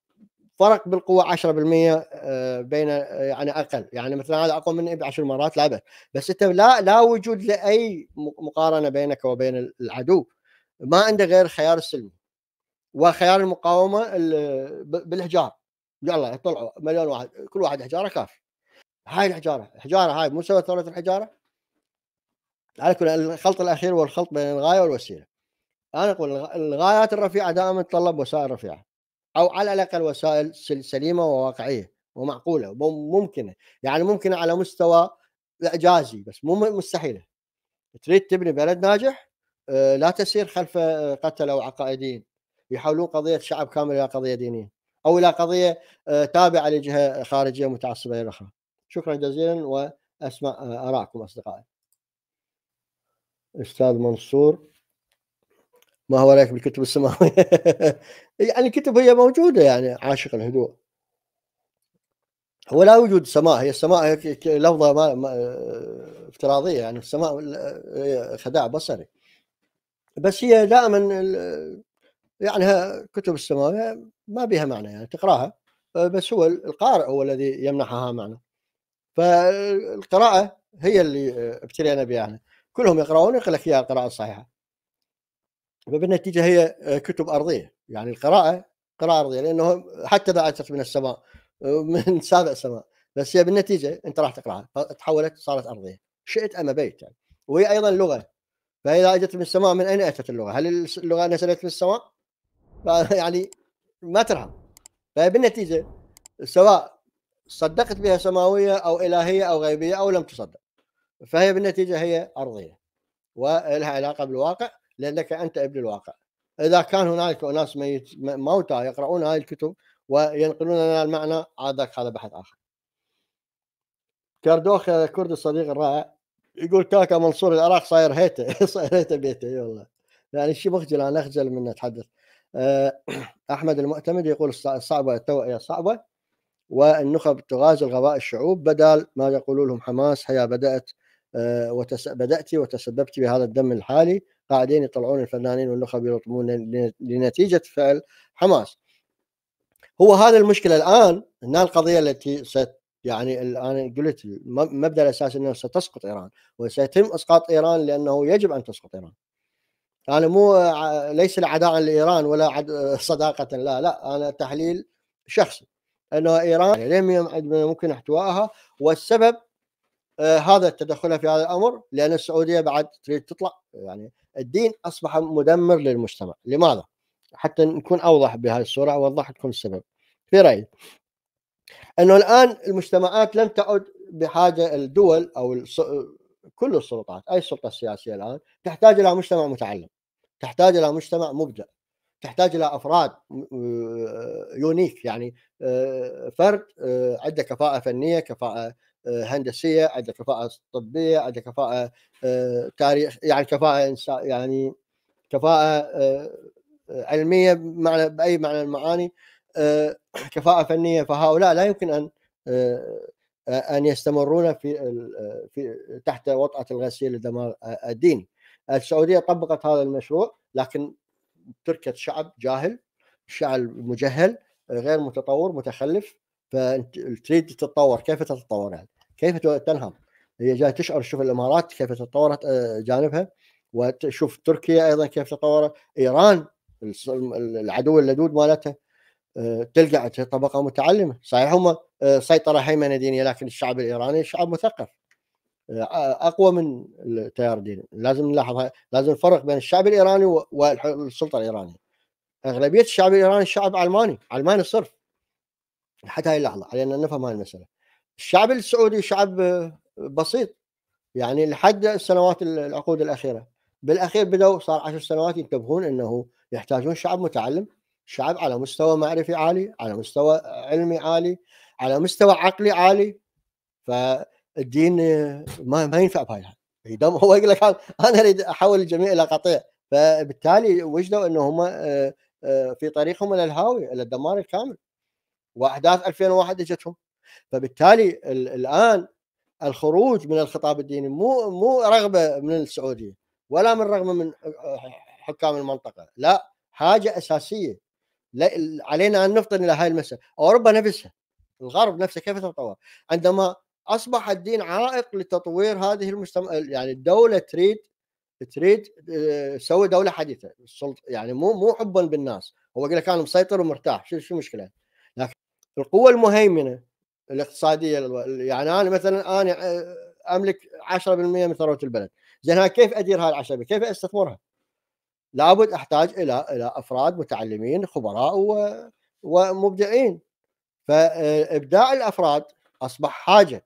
فرق بالقوه 10% آه، بين آه، يعني اقل يعني مثلا هذا اقوى مني بعشر مرات لا بس انت لا لا وجود لاي مقارنه بينك وبين العدو ما عنده غير خيار السلم وخيار المقاومه بالحجار يلا طلعوا مليون واحد كل واحد حجاره كافي هاي الحجاره الحجاره هاي مو سوى ثوره الحجاره على كل الخلط الاخير هو الخلط بين الغايه والوسيله انا اقول الغايات الرفيعه دائما تتطلب وسائل رفيعه او على الاقل وسائل سليمه وواقعيه ومعقوله وممكنه يعني ممكنه على مستوى اعجازي بس مو مستحيله تريد تبني بلد ناجح آه، لا تسير خلف آه، قتله وعقائديين يحولون قضيه شعب كامل الى قضيه دينيه او الى قضيه آه، تابعه لجهه خارجيه متعصبه الى اخرى شكرا جزيلا واسمع اراءكم اصدقائي أستاذ منصور ما هو رأيك بالكتب السماوية إيه، يعني الكتب هي موجودة يعني عاشق الهدوء هو لا وجود سماء هي السماء لفظة ما, ما افتراضية يعني السماء خداع بصري بس هي دائما يعني كتب السماوية ما بها معنى يعني تقراها بس هو القارئ هو الذي يمنحها معنى فالقراءة هي اللي ابتلينا بها يعني. كلهم يقرأون يقول لك إياها القراءة الصحيحة فبالنتيجة هي آه، كتب أرضية يعني القراءة قراءة أرضية لأنه حتى إذا أتت من السماء آه، من سابع السماء بس هي بالنتيجة أنت راح تقرأها تحولت صارت أرضية شئت أم بيت يعني وهي أيضا لغة فإذا أجت من السماء من أين أتت اللغة؟ هل اللغة نزلت من السماء؟ يعني ما ترحم فبالنتيجة سواء صدقت بها سماوية أو إلهية أو غيبية أو لم تصدق فهي بالنتيجه هي ارضيه ولها علاقه بالواقع لانك انت ابن الواقع اذا كان هنالك اناس ميت موتى يقرؤون هذه الكتب وينقلون لنا المعنى عادك هذا بحث اخر كردوخ كرد الصديق الرائع يقول كاكا منصور العراق صاير هيته صاير هيته بيته اي والله يعني شيء مخجل انا اخجل من اتحدث آه، احمد المعتمد يقول الصعبه التوعيه صعبه والنخب تغازل غباء الشعوب بدل ما يقولوا لهم حماس هيا بدات آه، وتس... بدات وتسببت بهذا الدم الحالي قاعدين يطلعون الفنانين والنخب يلطمون لنتيجه فعل حماس هو هذا المشكله الان هنا القضيه التي ست يعني الان قلت المبدا الاساسي انه ستسقط ايران وسيتم اسقاط ايران لانه يجب ان تسقط ايران انا يعني مو ليس عداء لايران ولا صداقه لا لا انا تحليل شخصي انه ايران لم يمكن احتوائها والسبب آه، هذا تدخلها في هذا الامر لان السعوديه بعد تريد تطلع يعني الدين اصبح مدمر للمجتمع، لماذا؟ حتى نكون اوضح بهذه الصوره اوضح لكم السبب. في رايي انه الان المجتمعات لم تعد بحاجه الدول او كل السلطات اي سلطه سياسيه الان تحتاج الى مجتمع متعلم، تحتاج الى مجتمع مبدع، تحتاج الى افراد آه، يونيك يعني آه، فرد عنده كفاءه فنيه كفاءه آه، هندسيه عنده كفاءه طبيه عنده كفاءه آه، تاريخ يعني كفاءه يعني كفاءه آه، علميه بمعنى باي معنى المعاني كفاءه فنيه فهؤلاء لا يمكن ان ان يستمرون في في تحت وطأة الغسيل الدمار الديني. السعوديه طبقت هذا المشروع لكن تركت شعب جاهل، شعب مجهل غير متطور متخلف فتريد تتطور كيف تتطور يعني؟ كيف تنهض هي جاي تشعر تشوف الامارات كيف تطورت آه، جانبها وتشوف تركيا ايضا كيف تطورت ايران العدو اللدود مالتها آه، تلقى طبقه متعلمه صحيح هم آه، سيطره هيمنه دينيه لكن الشعب الايراني شعب مثقف اقوى من التيار الديني لازم نلاحظ لازم نفرق بين الشعب الايراني والسلطه الايرانيه اغلبيه الشعب الايراني شعب علماني علماني صرف حتى هاي اللحظه علينا نفهم هاي المساله الشعب السعودي شعب بسيط يعني لحد السنوات العقود الاخيره بالاخير بدأوا صار عشر سنوات ينتبهون انه يحتاجون شعب متعلم شعب على مستوى معرفي عالي على مستوى علمي عالي على مستوى عقلي عالي فالدين ما ما ينفع بهاي الحال هو يقول لك انا اريد احول الجميع الى قطيع فبالتالي وجدوا انه هم آه، آه، في طريقهم الى الهاويه الى الدمار الكامل واحداث 2001 اجتهم فبالتالي الان الخروج من الخطاب الديني مو مو رغبه من السعوديه ولا من رغبه من حكام المنطقه لا حاجه اساسيه علينا ان نفطن الى هاي المساله اوروبا نفسها الغرب نفسه كيف تطور عندما اصبح الدين عائق لتطوير هذه المجتمع يعني الدوله تريد تريد آه، تسوي دوله حديثه يعني مو مو حبا بالناس هو يقول لك انا مسيطر ومرتاح شو شو المشكله لكن القوه المهيمنه الاقتصاديه يعني انا مثلا انا آه، املك 10% من ثروه البلد زين هاي كيف ادير هاي 10% كيف استثمرها؟ لابد احتاج الى الى افراد متعلمين خبراء و... ومبدعين فابداع الافراد اصبح حاجه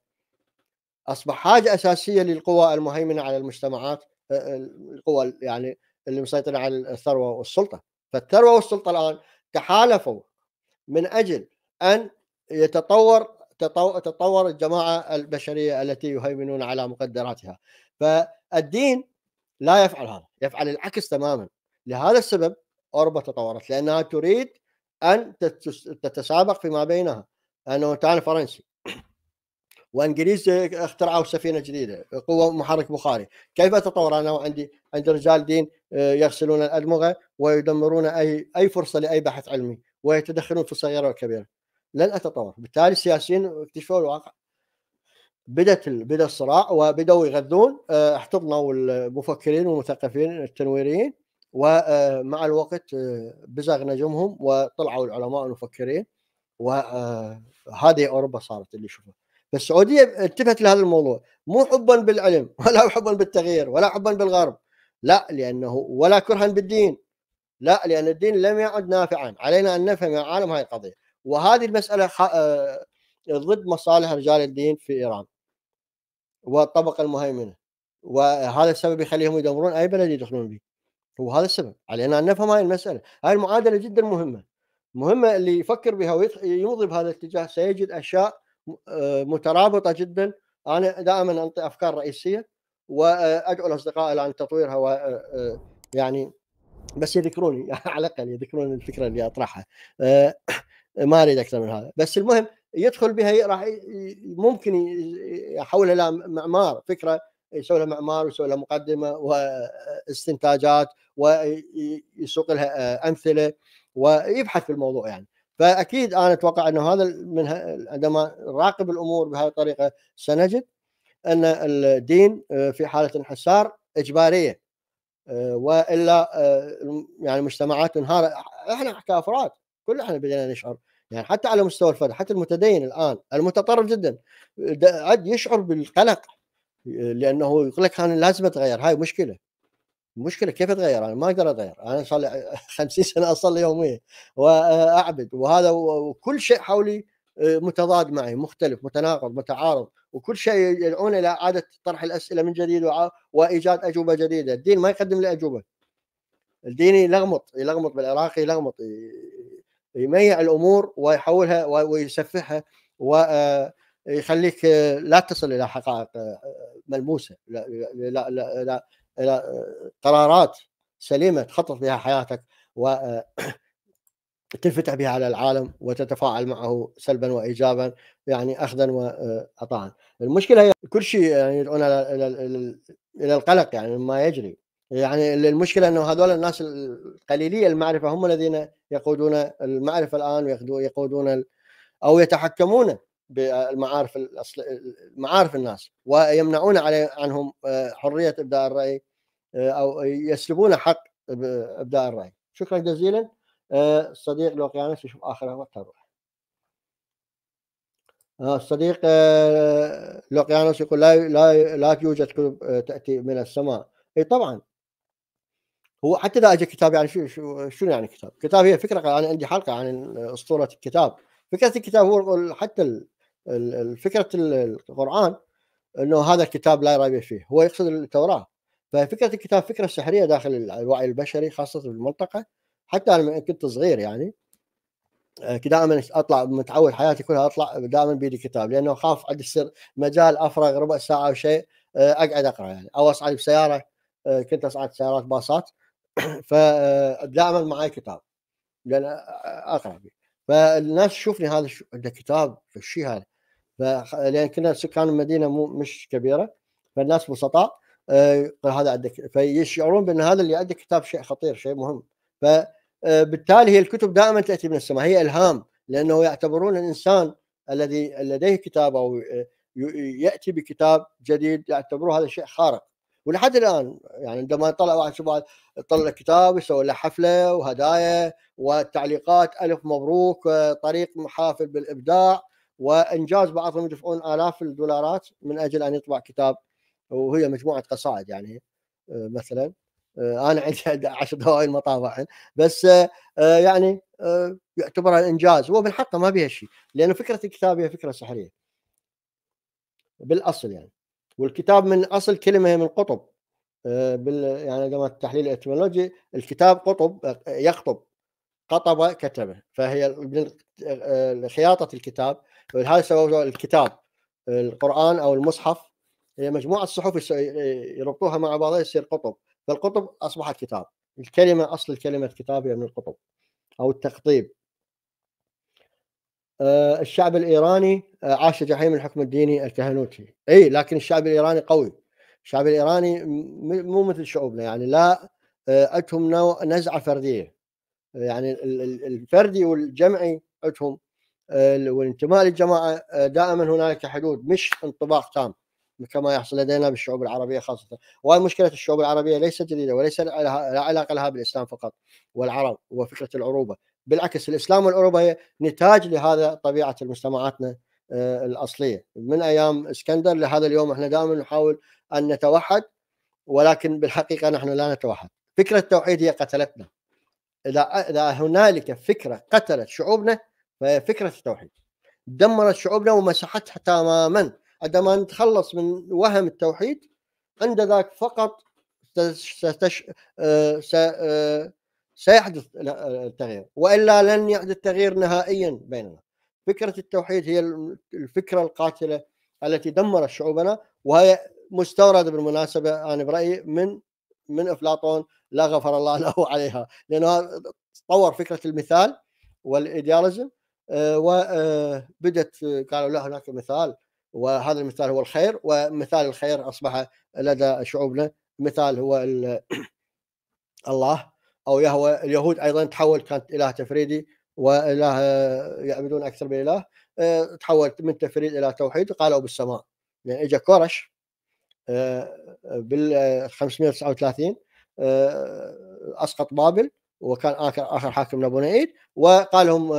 اصبح حاجه اساسيه للقوى المهيمنه على المجتمعات آه، القوى يعني اللي مسيطره على الثروه والسلطه فالثروه والسلطه الان تحالفوا من اجل ان يتطور تتطور الجماعه البشريه التي يهيمنون على مقدراتها فالدين لا يفعل هذا يفعل العكس تماما لهذا السبب اوروبا تطورت لانها تريد ان تتسابق فيما بينها انه كان فرنسي وانجليز اخترعوا سفينه جديده قوه محرك بخاري كيف تطور انا وعندي عندي رجال دين آه، يغسلون الادمغه ويدمرون اي اي فرصه لاي بحث علمي ويتدخلون في الصغيره والكبيره لن اتطور بالتالي السياسيين اكتشفوا الواقع بدت بدا الصراع وبداوا يغذون آه، احتضنوا المفكرين والمثقفين التنويريين ومع آه، الوقت آه، بزغ نجمهم وطلعوا العلماء المفكرين وهذه اوروبا صارت اللي شوفها فالسعوديه التفت لهذا الموضوع مو حبا بالعلم ولا حبا بالتغيير ولا حبا بالغرب لا لانه ولا كرها بالدين لا لان الدين لم يعد نافعا علينا ان نفهم يا عالم هاي القضيه وهذه المساله آه، ضد مصالح رجال الدين في ايران والطبقه المهيمنه وهذا السبب يخليهم يدمرون اي بلد يدخلون به هو هذا السبب علينا ان نفهم هذه المساله هذه المعادله جدا مهمه مهمه اللي يفكر بها ويمضي بهذا الاتجاه سيجد اشياء آه، مترابطه جدا انا دائما انطي افكار رئيسيه وادعو الاصدقاء الى ان تطويرها و آه، يعني بس يذكروني على الاقل يذكرون الفكره اللي اطرحها ما اريد اكثر من هذا بس المهم يدخل بها راح ممكن يحولها الى معمار فكره يسوي لها معمار ويسوي لها مقدمه واستنتاجات ويسوق لها آه، امثله ويبحث في الموضوع يعني فاكيد انا اتوقع انه هذا من عندما نراقب الامور بهذه الطريقه سنجد ان الدين آه، في حاله انحسار اجباريه آه، والا يعني مجتمعات تنهار احنا كافراد كل احنا بدينا نشعر يعني حتى على مستوى الفرد حتى المتدين الان المتطرف جدا عد يشعر بالقلق لانه يقول لك انا لازم اتغير هاي مشكله المشكله كيف اتغير انا ما اقدر اتغير انا صار لي 50 سنه اصلي يوميا واعبد وهذا وكل شيء حولي آه، متضاد معي مختلف متناقض متعارض وكل شيء يدعون الى اعاده طرح الاسئله من جديد وايجاد اجوبه جديده الدين ما يقدم لي اجوبه الدين يلغمط يلغمط بالعراقي يلغمط يميع الامور ويحولها ويسفحها ويخليك آه، آه، لا تصل الى حقائق آه، ملموسه لا لا لا, لا, قرارات سليمه تخطط بها حياتك و تنفتح بها على العالم وتتفاعل معه سلبا وايجابا يعني اخذا وعطاء المشكله هي كل شيء يعني يدعونا الى القلق يعني مما يجري يعني المشكله انه هذول الناس القليليه المعرفه هم الذين يقودون المعرفه الان ويقودون او يتحكمون بالمعارف معارف الناس ويمنعون علي عنهم آه، حريه ابداء الراي آه، او يسلبون حق ابداء الراي شكرا جزيلا الصديق آه، لوقيانوس يشوف اخره والتروح الصديق لوقيانوس يقول لا لا لا توجد كتب تاتي من السماء اي طبعا هو حتى اذا اجى كتاب يعني شو شو شنو يعني كتاب؟ كتاب هي فكره انا عندي حلقه عن اسطوره الكتاب، فكره الكتاب هو حتى فكره القران انه هذا الكتاب لا ريب فيه، هو يقصد التوراه ففكره الكتاب فكره سحريه داخل الوعي البشري خاصه في المنطقه حتى انا كنت صغير يعني آه، دائما اطلع متعود حياتي كلها اطلع دائما بيدي كتاب لانه خاف عندي يصير مجال افرغ ربع ساعه او شيء آه، اقعد اقرا يعني او اصعد بسياره آه، كنت اصعد سيارات باصات فدائماً آه، اعمل معي كتاب لان اقرا فيه فالناس تشوفني هذا عنده كتاب الشيء هذا لان كنا سكان المدينه مو مش كبيره فالناس بسطاء آه، هذا عندك فيشعرون بان هذا اللي عنده كتاب شيء خطير شيء مهم فبالتالي آه، هي الكتب دائما تاتي من السماء هي الهام لانه يعتبرون الانسان الذي لديه كتاب او ياتي بكتاب جديد يعتبروه هذا شيء خارق ولحد الان يعني عندما يطلع واحد شباب يطلع كتاب يسوي له حفله وهدايا والتعليقات الف مبروك آه، طريق محافل بالابداع وانجاز بعضهم يدفعون الاف الدولارات من اجل ان يطبع كتاب وهي مجموعه قصائد يعني آه، مثلا آه، انا عندي 10 دواوين مطابع بس يعني يعتبرها انجاز هو حقه ما بها شيء لانه فكره الكتاب هي فكره سحريه بالاصل يعني والكتاب من اصل كلمه من قطب آه، بال يعني جماعه التحليل الاتمولوجي الكتاب قطب آه، يخطب قطب كتبه فهي من آه، خياطه الكتاب هذا سووا الكتاب القران او المصحف هي مجموعه صحف يربطوها مع بعضها يصير قطب فالقطب اصبحت كتاب الكلمه اصل الكلمه كتاب هي من القطب او التقطيب آه، الشعب الايراني آه، عاش جحيم الحكم الديني الكهنوتي اي لكن الشعب الايراني قوي الشعب الايراني مو مثل شعوبنا يعني لا آه، عندهم نزعه فرديه يعني الفردي والجمعي عندهم والانتماء للجماعه دائما هنالك حدود مش انطباع تام كما يحصل لدينا بالشعوب العربيه خاصه وهي مشكله الشعوب العربيه ليست جديده وليس لا علاقه لها بالاسلام فقط والعرب وفكره العروبه بالعكس الاسلام والاوروبي نتاج لهذا طبيعه مجتمعاتنا آه، الاصليه من ايام اسكندر لهذا اليوم احنا دائما نحاول ان نتوحد ولكن بالحقيقه نحن لا نتوحد فكره التوحيد هي قتلتنا اذا اذا هنالك فكره قتلت شعوبنا فهي فكره التوحيد دمرت شعوبنا ومسحتها تماما عندما نتخلص من وهم التوحيد عند ذاك فقط ستش... ستش... آه، آه، سيحدث تغيير والا لن يحدث تغيير نهائيا بيننا فكره التوحيد هي الفكره القاتله التي دمرت شعوبنا وهي مستورده بالمناسبه انا برايي من من افلاطون لا غفر الله له عليها لانه طور فكره المثال والايديالزم آه، وبدت آه، قالوا لا هناك مثال وهذا المثال هو الخير ومثال الخير اصبح لدى شعوبنا مثال هو الله او يهوى اليهود ايضا تحولت كانت اله تفريدي واله آه، يعبدون اكثر من اله آه، تحولت من تفريد الى توحيد قالوا بالسماء لان يعني اجى كورش آه، بال 539 اسقط بابل وكان اخر اخر حاكم نبونيد وقال لهم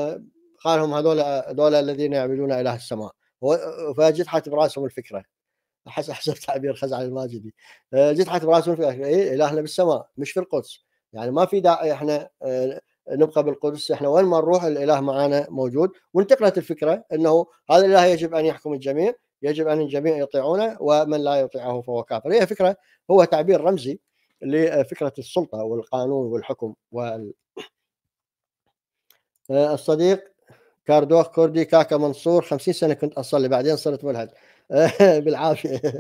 قال لهم هذول هذول الذين يعبدون اله السماء فجتحت براسهم الفكره حسب تعبير خزعل الماجدي جتحت براسهم الفكره إيه، الهنا بالسماء مش في القدس يعني ما في داعي احنا آه، نبقى بالقدس احنا وين ما نروح الاله معنا موجود وانتقلت الفكره انه هذا الاله يجب ان يحكم الجميع يجب ان الجميع يطيعونه ومن لا يطيعه فهو كافر هي فكره هو تعبير رمزي لفكره السلطه والقانون والحكم وال آه، الصديق كاردوخ كردي كاكا منصور 50 سنه كنت اصلي بعدين صرت ملحد بالعافيه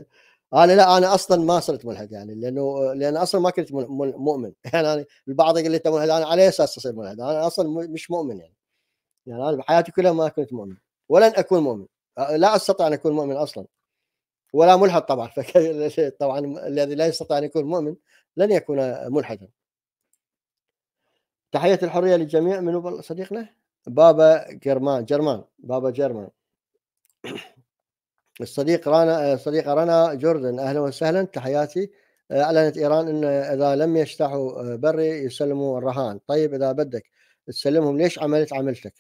انا آه، لا انا اصلا ما صرت ملحد يعني لانه لان اصلا ما كنت مؤمن يعني البعض يقول لي انت ملحد انا على اساس اصير ملحد انا اصلا مش مؤمن يعني يعني انا بحياتي كلها ما كنت مؤمن ولن اكون مؤمن لا استطيع ان اكون مؤمن اصلا ولا ملحد طبعا طبعا الذي لا يستطيع ان يكون مؤمن لن يكون ملحدا تحية الحرية للجميع من صديقنا بابا جرمان جرمان بابا جرمان الصديق رانا الصديقه رنا جوردن اهلا وسهلا تحياتي آه، اعلنت ايران ان اذا لم يجتاحوا آه، بري يسلموا الرهان طيب اذا بدك تسلمهم ليش عملت عملتك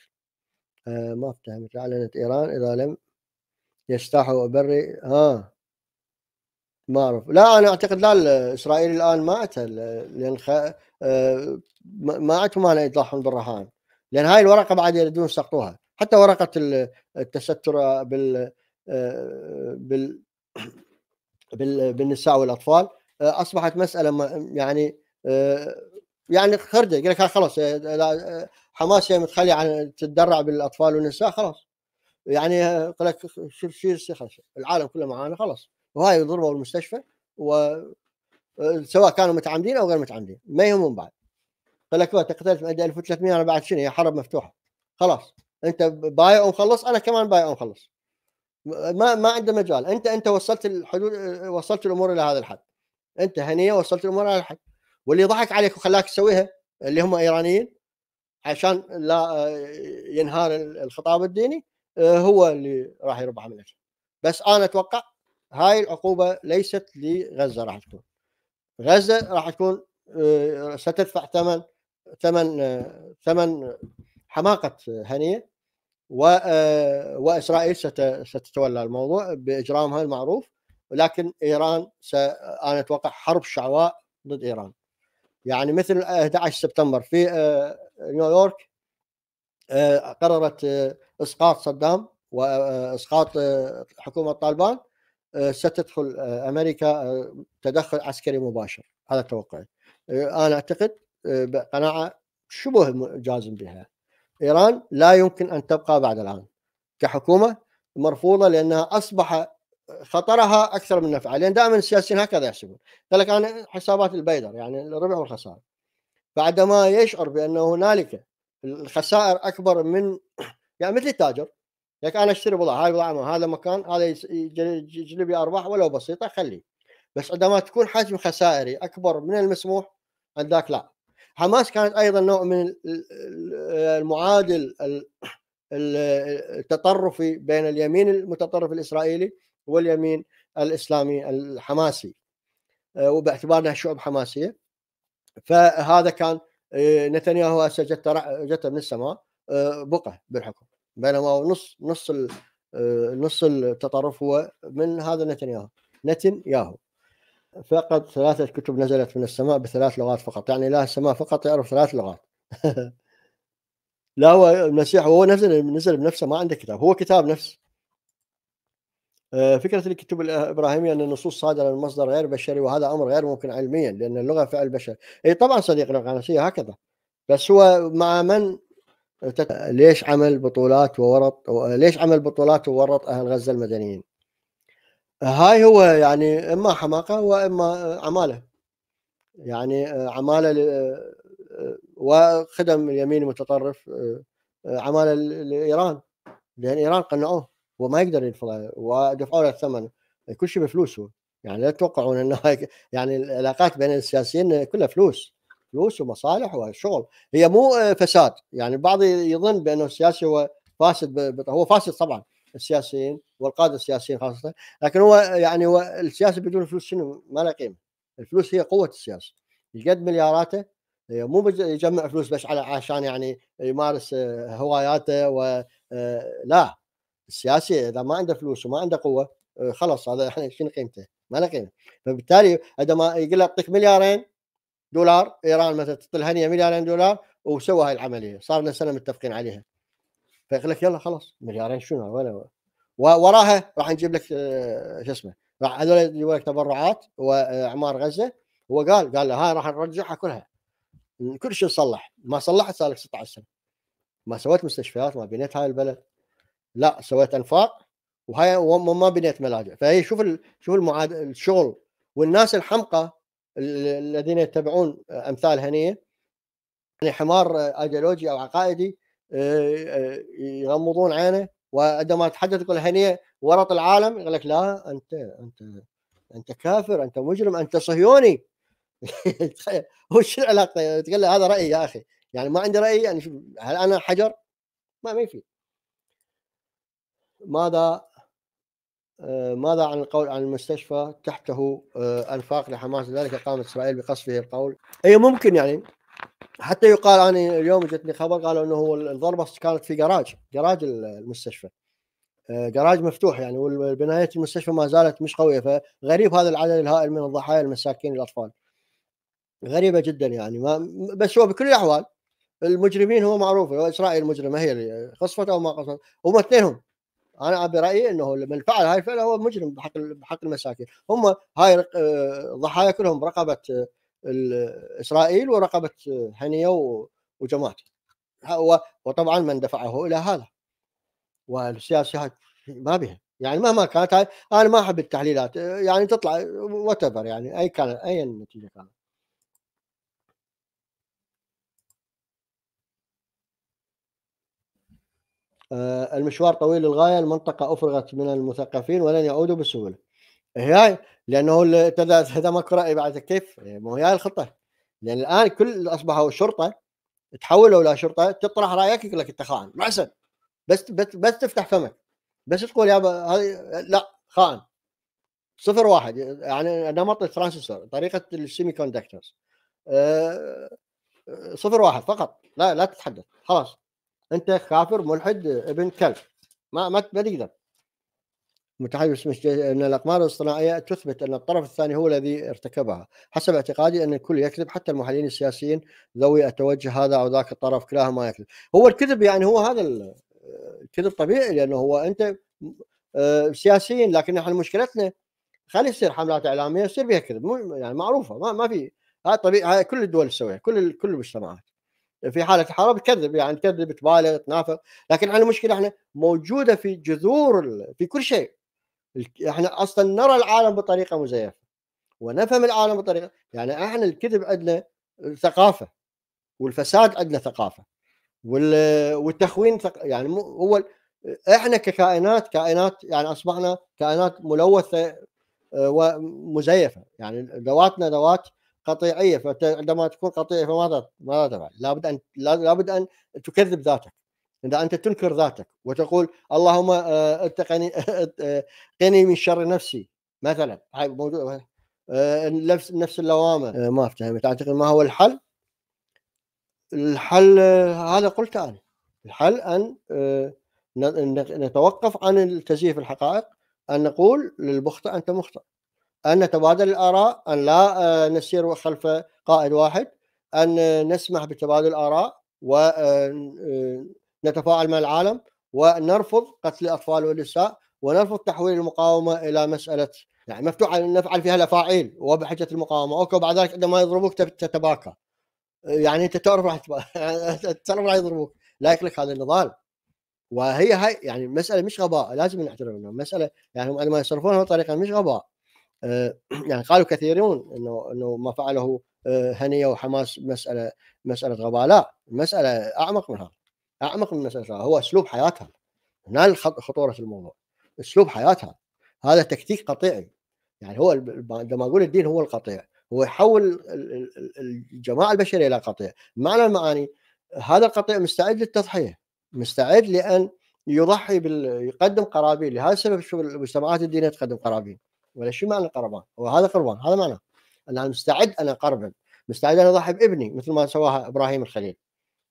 آه ما فهمت اعلنت ايران اذا لم يجتاحوا بري ها آه. ما اعرف لا انا اعتقد لا اسرائيل الان ما اتى لان خ... آه ما عندهم مانع يطلعهم بالرهان لان هاي الورقه بعد يريدون يسقطوها حتى ورقه التستر بال آه، بال بالنساء والاطفال آه، اصبحت مساله يعني آه، يعني خرده يقول لك خلاص حماس هي متخلي عن تتدرع بالاطفال والنساء خلاص يعني يقول لك شو يصير العالم كله معانا خلاص وهاي ضربوا المستشفى و سواء كانوا متعمدين او غير متعمدين ما يهمهم بعد قال لك انت قتلت 1300 انا بعد شنو هي حرب مفتوحه خلاص انت بايع ومخلص انا كمان بايع ومخلص ما ما عنده مجال انت انت وصلت الحدود وصلت الامور الى هذا الحد انت هنيه وصلت الامور الى الحد واللي ضحك عليك وخلاك تسويها اللي هم ايرانيين عشان لا آه، ينهار الخطاب الديني آه، هو اللي راح يربح عمليته بس انا اتوقع هاي العقوبه ليست لغزه راح تكون غزه راح تكون آه، ستدفع ثمن ثمن ثمن حماقه هنيه آه، واسرائيل ستتولى الموضوع باجرامها المعروف ولكن ايران س... انا اتوقع حرب شعواء ضد ايران يعني مثل 11 سبتمبر في آه، نيويورك آه، قررت اسقاط صدام واسقاط حكومه طالبان ستدخل امريكا تدخل عسكري مباشر هذا توقعي انا اعتقد بقناعه شبه جازم بها إيران لا يمكن أن تبقى بعد الآن كحكومة مرفوضة لأنها أصبح خطرها أكثر من نفعها لأن دائما السياسيين هكذا يحسبون قال لك أنا حسابات البيدر يعني الربح والخسارة بعدما يشعر بأن هنالك الخسائر أكبر من يعني مثل التاجر لك انا اشتري بضاعه هاي بضاعه هذا مكان هذا يجلب لي ارباح ولو بسيطه خليه بس عندما تكون حجم خسائري اكبر من المسموح عندك لا حماس كانت ايضا نوع من المعادل التطرفي بين اليمين المتطرف الاسرائيلي واليمين الاسلامي الحماسي آه، وباعتبارها شعوب حماسيه فهذا كان آه، نتنياهو هسه جت جت من السماء آه، بقى بالحكم بينما نص نص نص التطرف هو من هذا نتنياهو نتنياهو فقط ثلاثة كتب نزلت من السماء بثلاث لغات فقط يعني إله السماء فقط يعرف ثلاث لغات لا هو المسيح هو نزل نزل بنفسه ما عنده كتاب هو كتاب نفس آه، فكرة الكتب الإبراهيمية أن النصوص صادرة من مصدر غير بشري وهذا أمر غير ممكن علميا لأن اللغة فعل بشري أي طبعا صديقنا القناصية هكذا بس هو مع من ليش عمل بطولات وورط ليش عمل بطولات وورط أهل غزة المدنيين هاي هو يعني اما حماقه واما آه، عماله يعني آه، عماله آه، وخدم اليمين المتطرف عماله لايران لان ايران قنعوه هو ما يقدر يرفضها ودفعوا له الثمن كل شيء بفلوس هو يعني لا تتوقعون انه يعني العلاقات بين السياسيين كلها فلوس فلوس ومصالح وشغل هي مو فساد يعني البعض يظن بانه السياسي هو فاسد هو فاسد طبعا السياسيين والقاده السياسيين خاصه لكن هو يعني هو السياسه بدون فلوس شنو ما له قيمه الفلوس هي قوه السياسه يقد ملياراته إيه، مو يجمع فلوس بس على عشان يعني يمارس إيه، هواياته و إيه، لا السياسي اذا ما عنده فلوس وما عنده قوه خلاص هذا احنا شنو قيمته؟ ما له قيمه فبالتالي عندما ما يقول اعطيك مليارين دولار ايران مثلا تعطي الهنيه مليارين دولار وسوى هاي العمليه صار لنا سنه متفقين عليها فيقول لك يلا خلاص مليارين شنو ولا وراها راح نجيب لك آه، شو اسمه راح هذول يجيبوا لك تبرعات واعمار غزه هو قال قال له هاي راح نرجعها كلها كل شيء صلح ما صلحت صار لك 16 سنه ما سويت مستشفيات ما بنيت هاي البلد لا سويت انفاق وهاي ما بنيت ملاجئ فهي شوف شوف المعاد الشغل والناس الحمقى الذين يتبعون آه، امثال هنيه يعني حمار آه، ايديولوجي او عقائدي آه، آه، يغمضون عينه وعندما تحدث يقول هنيه ورط العالم يقول لك لا انت انت انت كافر انت مجرم انت صهيوني هو شو العلاقه تقول له هذا رايي يا اخي يعني ما عندي راي يعني هل انا حجر؟ ما ما يفيد ماذا آه، ماذا عن القول عن المستشفى تحته انفاق لحماس لذلك قامت اسرائيل بقصفه القول اي ممكن يعني حتى يقال انا اليوم جتني خبر قالوا انه هو الضربه كانت في جراج جراج المستشفى آه، جراج مفتوح يعني والبنايات المستشفى ما زالت مش قويه فغريب هذا العدد الهائل من الضحايا المساكين الاطفال غريبه جدا يعني ما بس هو بكل الاحوال المجرمين هو معروف هو اسرائيل مجرمه هي اللي قصفت او ما قصفت هم اثنينهم انا برايي انه من فعل هاي الفعل هو مجرم بحق بحق المساكين هم هاي آه، الضحايا كلهم برقبه آه، اسرائيل ورقبه هنيه وجماعته وطبعا من دفعه الى هذا والسياسه ما بها يعني مهما كانت انا ما احب التحليلات يعني تطلع وات يعني اي كان اي النتيجه كانت آه، المشوار طويل للغايه المنطقه افرغت من المثقفين ولن يعودوا بسهوله هي لانه هو ابتدى هذا مقرأ بعد كيف يعني مو هي الخطه لان الان كل اصبحوا شرطه تحولوا الى شرطه تطرح رايك يقول لك انت خائن بس بس بس تفتح فمك بس تقول يا هذه لا خائن صفر واحد يعني نمط الترانسستور طريقه السيمي كوندكترز آه، صفر واحد فقط لا لا تتحدث خلاص انت كافر ملحد ابن كلب ما ما تقدر متحيز مش ان الاقمار الاصطناعيه تثبت ان الطرف الثاني هو الذي ارتكبها، حسب اعتقادي ان الكل يكذب حتى المحللين السياسيين ذوي التوجه هذا او ذاك الطرف كلاهما يكذب، هو الكذب يعني هو هذا الكذب طبيعي لانه هو انت آه، سياسيين لكن احنا مشكلتنا خلي يصير حملات اعلاميه يصير بها كذب يعني معروفه ما, ما في هذا طبيعي هاي كل الدول تسويها كل كل المجتمعات في حاله الحرب تكذب يعني تكذب تبالغ تنافق لكن احنا المشكله احنا موجوده في جذور في كل شيء احنا يعني اصلا نرى العالم بطريقه مزيفه ونفهم العالم بطريقه يعني احنا الكذب عندنا ثقافه والفساد عندنا ثقافه والتخوين يعني هو احنا ككائنات كائنات يعني اصبحنا كائنات ملوثه آه، ومزيفه يعني ذواتنا ذوات قطيعيه فعندما تكون قطيعيه فماذا ماذا تفعل؟ لابد ان لابد ان تكذب ذاتك اذا انت تنكر ذاتك وتقول اللهم آه، اتقني آه، قني من شر نفسي مثلا هاي موضوع آه، نفس نفس اللوامه ما افتهمت اعتقد ما هو الحل؟ الحل هذا قلت انا الحل ان نتوقف عن تزييف الحقائق ان نقول للمخطئ انت مخطئ ان نتبادل الاراء ان لا نسير خلف قائد واحد ان نسمح بتبادل الاراء و نتفاعل مع العالم ونرفض قتل الاطفال والنساء ونرفض تحويل المقاومه الى مساله يعني مفتوحه نفعل فيها الافاعيل وبحجه المقاومه اوكي وبعد ذلك عندما يضربوك تتباكى يعني انت تعرف راح تعرف راح يضربوك لا يخلق هذا النضال وهي هاي يعني المساله مش غباء لازم نعترف انه المساله يعني هم عندما يصرفونها بطريقه مش غباء آه، يعني قالوا كثيرون انه انه ما فعله آه، هنيه وحماس مساله مساله غباء لا المساله اعمق من هذا اعمق من مساله هو اسلوب حياتها هنا خطوره الموضوع اسلوب حياتها هذا تكتيك قطيعي يعني هو لما اقول الدين هو القطيع هو يحول الجماعه البشريه الى قطيع معنى المعاني هذا القطيع مستعد للتضحيه مستعد لان يضحي بال... يقدم قرابين لهذا السبب شو المجتمعات الدينيه تقدم قرابين ولا شو معنى قربان هو هذا قربان هذا معنى انا مستعد انا قربا مستعد انا اضحي بابني مثل ما سواها ابراهيم الخليل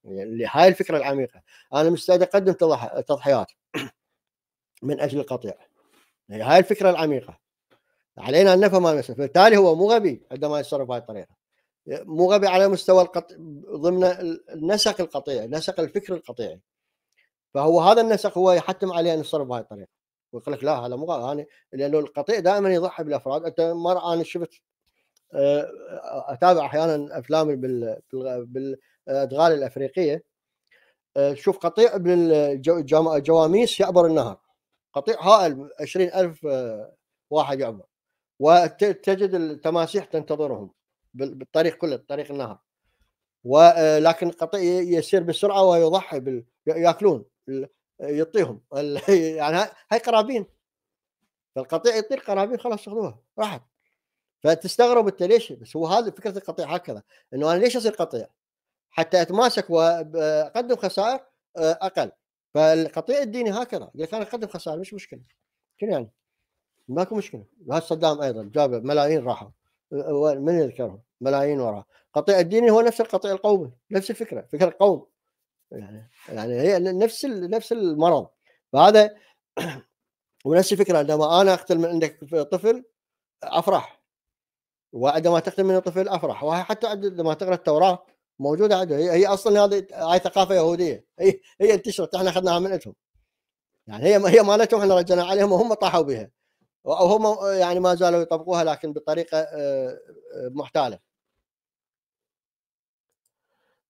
يعني هاي الفكره العميقه انا مستعد اقدم تضحيات من اجل القطيع يعني هاي الفكره العميقه علينا ان نفهم ما نفهم فبالتالي هو مو غبي عندما يتصرف بهذه الطريقه مو غبي على مستوى القط... ضمن النسق القطيعي نسق الفكر القطيعي فهو هذا النسق هو يحتم عليه ان يتصرف بهذه الطريقه ويقول لك لا هذا مو غبي يعني لانه القطيع دائما يضحي بالافراد انت مره انا شفت آه، اتابع احيانا افلام بال... بال... بال... ادغال الافريقيه آه، شوف قطيع من الجواميس يعبر النهر قطيع هائل 20000 آه، واحد يعبر وتجد التماسيح تنتظرهم بالطريق كله طريق النهر ولكن آه، قطيع يسير بسرعه ويضحي بال... ياكلون يطيهم يعني هاي قرابين فالقطيع يطير قرابين خلاص اخذوها راحت فتستغرب انت ليش بس هو هذا فكره القطيع هكذا انه انا ليش اصير قطيع؟ حتى اتماسك واقدم خسائر آه، اقل فالقطيع الديني هكذا اذا انا اقدم خسائر مش مشكله شنو يعني؟ ماكو مشكله هذا صدام ايضا جاب ملايين راحوا آه، من يذكرهم ملايين وراه قطيع الديني هو نفس القطيع القومي نفس الفكره فكره القوم يعني يعني هي نفس نفس المرض فهذا ونفس الفكره عندما انا اقتل من عندك طفل افرح وعندما تقتل من طفل افرح وحتى عندما تقرا التوراه موجوده عندهم هي, هي اصلا هذه هاي ثقافه يهوديه هي هي انتشرت احنا اخذناها من عندهم يعني هي هي مالتهم احنا رجعنا عليهم وهم طاحوا بها وهم يعني ما زالوا يطبقوها لكن بطريقه آه، آه، محتاله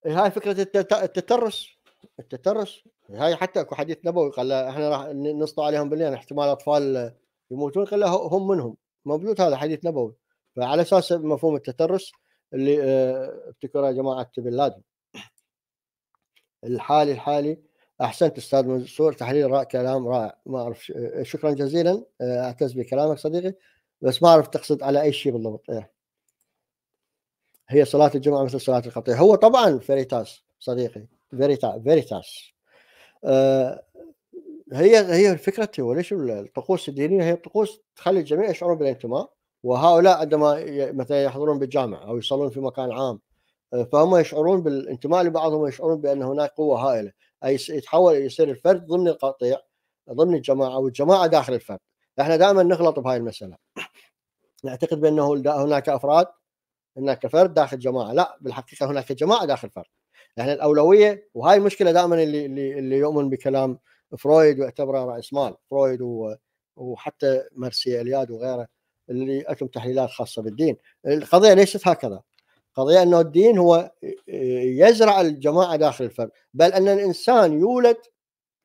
هاي فكره التترس التترس هاي حتى اكو حديث نبوي قال احنا راح نسطع عليهم بالليل احتمال اطفال يموتون قال هم منهم موجود هذا حديث نبوي فعلى اساس مفهوم التترس اللي ابتكرها آه، جماعه بن لادن الحالي الحالي احسنت استاذ منصور تحليل رائع كلام رائع ما اعرف آه، شكرا جزيلا آه، اعتز بكلامك صديقي بس ما اعرف تقصد على اي شيء بالضبط إيه. هي صلاه الجمعه مثل صلاه الخطية هو طبعا فيريتاس صديقي فيريتا فيريتاس آه هي هي فكرتي وليش الطقوس الدينيه هي طقوس تخلي الجميع يشعرون بالانتماء وهؤلاء عندما مثلا يحضرون بالجامع او يصلون في مكان عام آه، فهم يشعرون بالانتماء لبعضهم يشعرون بان هناك قوه هائله اي يتحول يصير الفرد ضمن القطيع ضمن الجماعه والجماعه داخل الفرد احنا دائما نغلط بهاي المساله نعتقد بانه هناك افراد هناك فرد داخل جماعه لا بالحقيقه هناك جماعه داخل فرد احنا الاولويه وهاي المشكله دائما اللي اللي, يؤمن بكلام فرويد ويعتبره راس مال فرويد وحتى مرسي الياد وغيره اللي لكم تحليلات خاصه بالدين القضيه ليست هكذا قضيه انه الدين هو يزرع الجماعه داخل الفرد بل ان الانسان يولد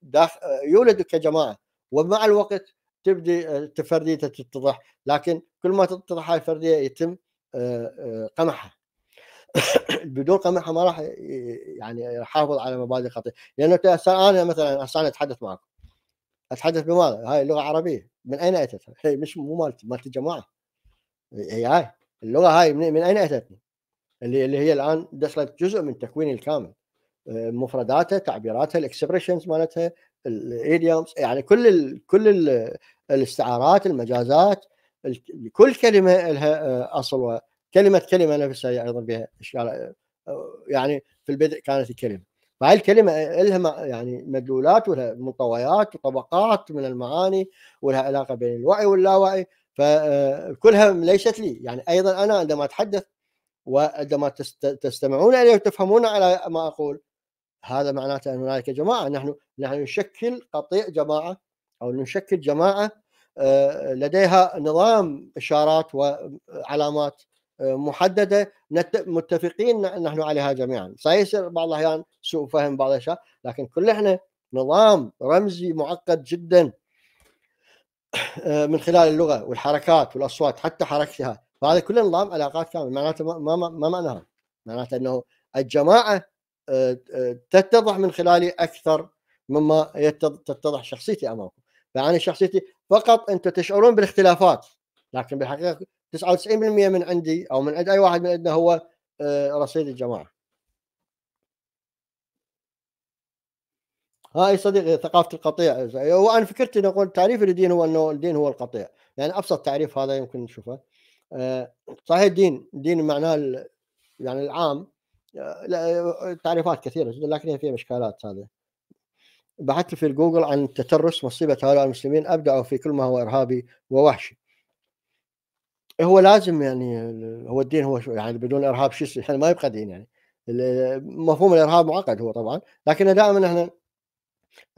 داخل يولد كجماعه ومع الوقت تبدي فرديته تتضح لكن كل ما تتضح هاي الفرديه يتم آه، آه، قمعها بدون قمعها ما راح يعني يحافظ على مبادئ خطيه لانه انا مثلا انا اتحدث معكم اتحدث بماذا؟ هاي اللغه العربيه من اين اتت؟ هي مش مو مالتي مالت الجماعه هي هاي اللغه هاي من, من اين اتتني؟ اللي اللي هي الان دخلت جزء من تكويني الكامل آه، مفرداتها تعبيراتها الاكسبريشنز مالتها الايديومز يعني كل الـ كل الـ الاستعارات المجازات كل كلمه لها آه، اصل وكلمه كلمه نفسها ايضا بها اشكال آه، يعني في البدء كانت الكلمه فهاي الكلمة لها يعني مدلولات ولها منطويات وطبقات من المعاني ولها علاقة بين الوعي واللاوعي فكلها آه، ليست لي يعني أيضا أنا عندما أتحدث وعندما تستمعون إلي وتفهمون على ما أقول هذا معناته أن هنالك جماعة نحن نحن نشكل قطيع جماعة أو نشكل جماعة آه، لديها نظام إشارات وعلامات آه، محدده متفقين نحن عليها جميعا سيصير بعض الاحيان سوء فهم بعض الاشياء لكن كل احنا نظام رمزي معقد جدا آه، من خلال اللغه والحركات والاصوات حتى حركتها فهذا كله نظام علاقات كاملة معناته ما ما معناها معناته انه الجماعه آه، تتضح من خلالي اكثر مما تتضح شخصيتي امامكم فانا شخصيتي فقط انتم تشعرون بالاختلافات لكن بالحقيقه 99% من عندي او من عند اي واحد من عندنا هو آه، رصيد الجماعه هاي صديقي ثقافه القطيع وانا فكرت ان اقول تعريف الدين هو انه الدين هو القطيع يعني ابسط تعريف هذا يمكن نشوفه آه، صحيح الدين الدين معناه يعني العام آه، تعريفات كثيره جدا لكن فيها اشكالات هذه بحثت في الجوجل عن التترس مصيبه هؤلاء المسلمين ابدعوا في كل ما هو ارهابي ووحشي هو لازم يعني هو الدين هو يعني بدون ارهاب شو يصير احنا ما يبقى دين يعني مفهوم الارهاب معقد هو طبعا لكن دائما احنا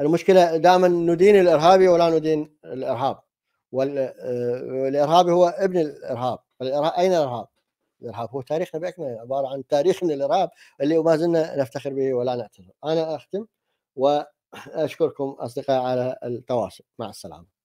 المشكله دائما ندين الارهابي ولا ندين الارهاب والارهابي آه، هو ابن الارهاب اين الارهاب؟ الارهاب هو تاريخنا باكمله عباره عن تاريخ من الارهاب اللي ما زلنا نفتخر به ولا نعتذر انا اختم واشكركم اصدقائي على التواصل مع السلامه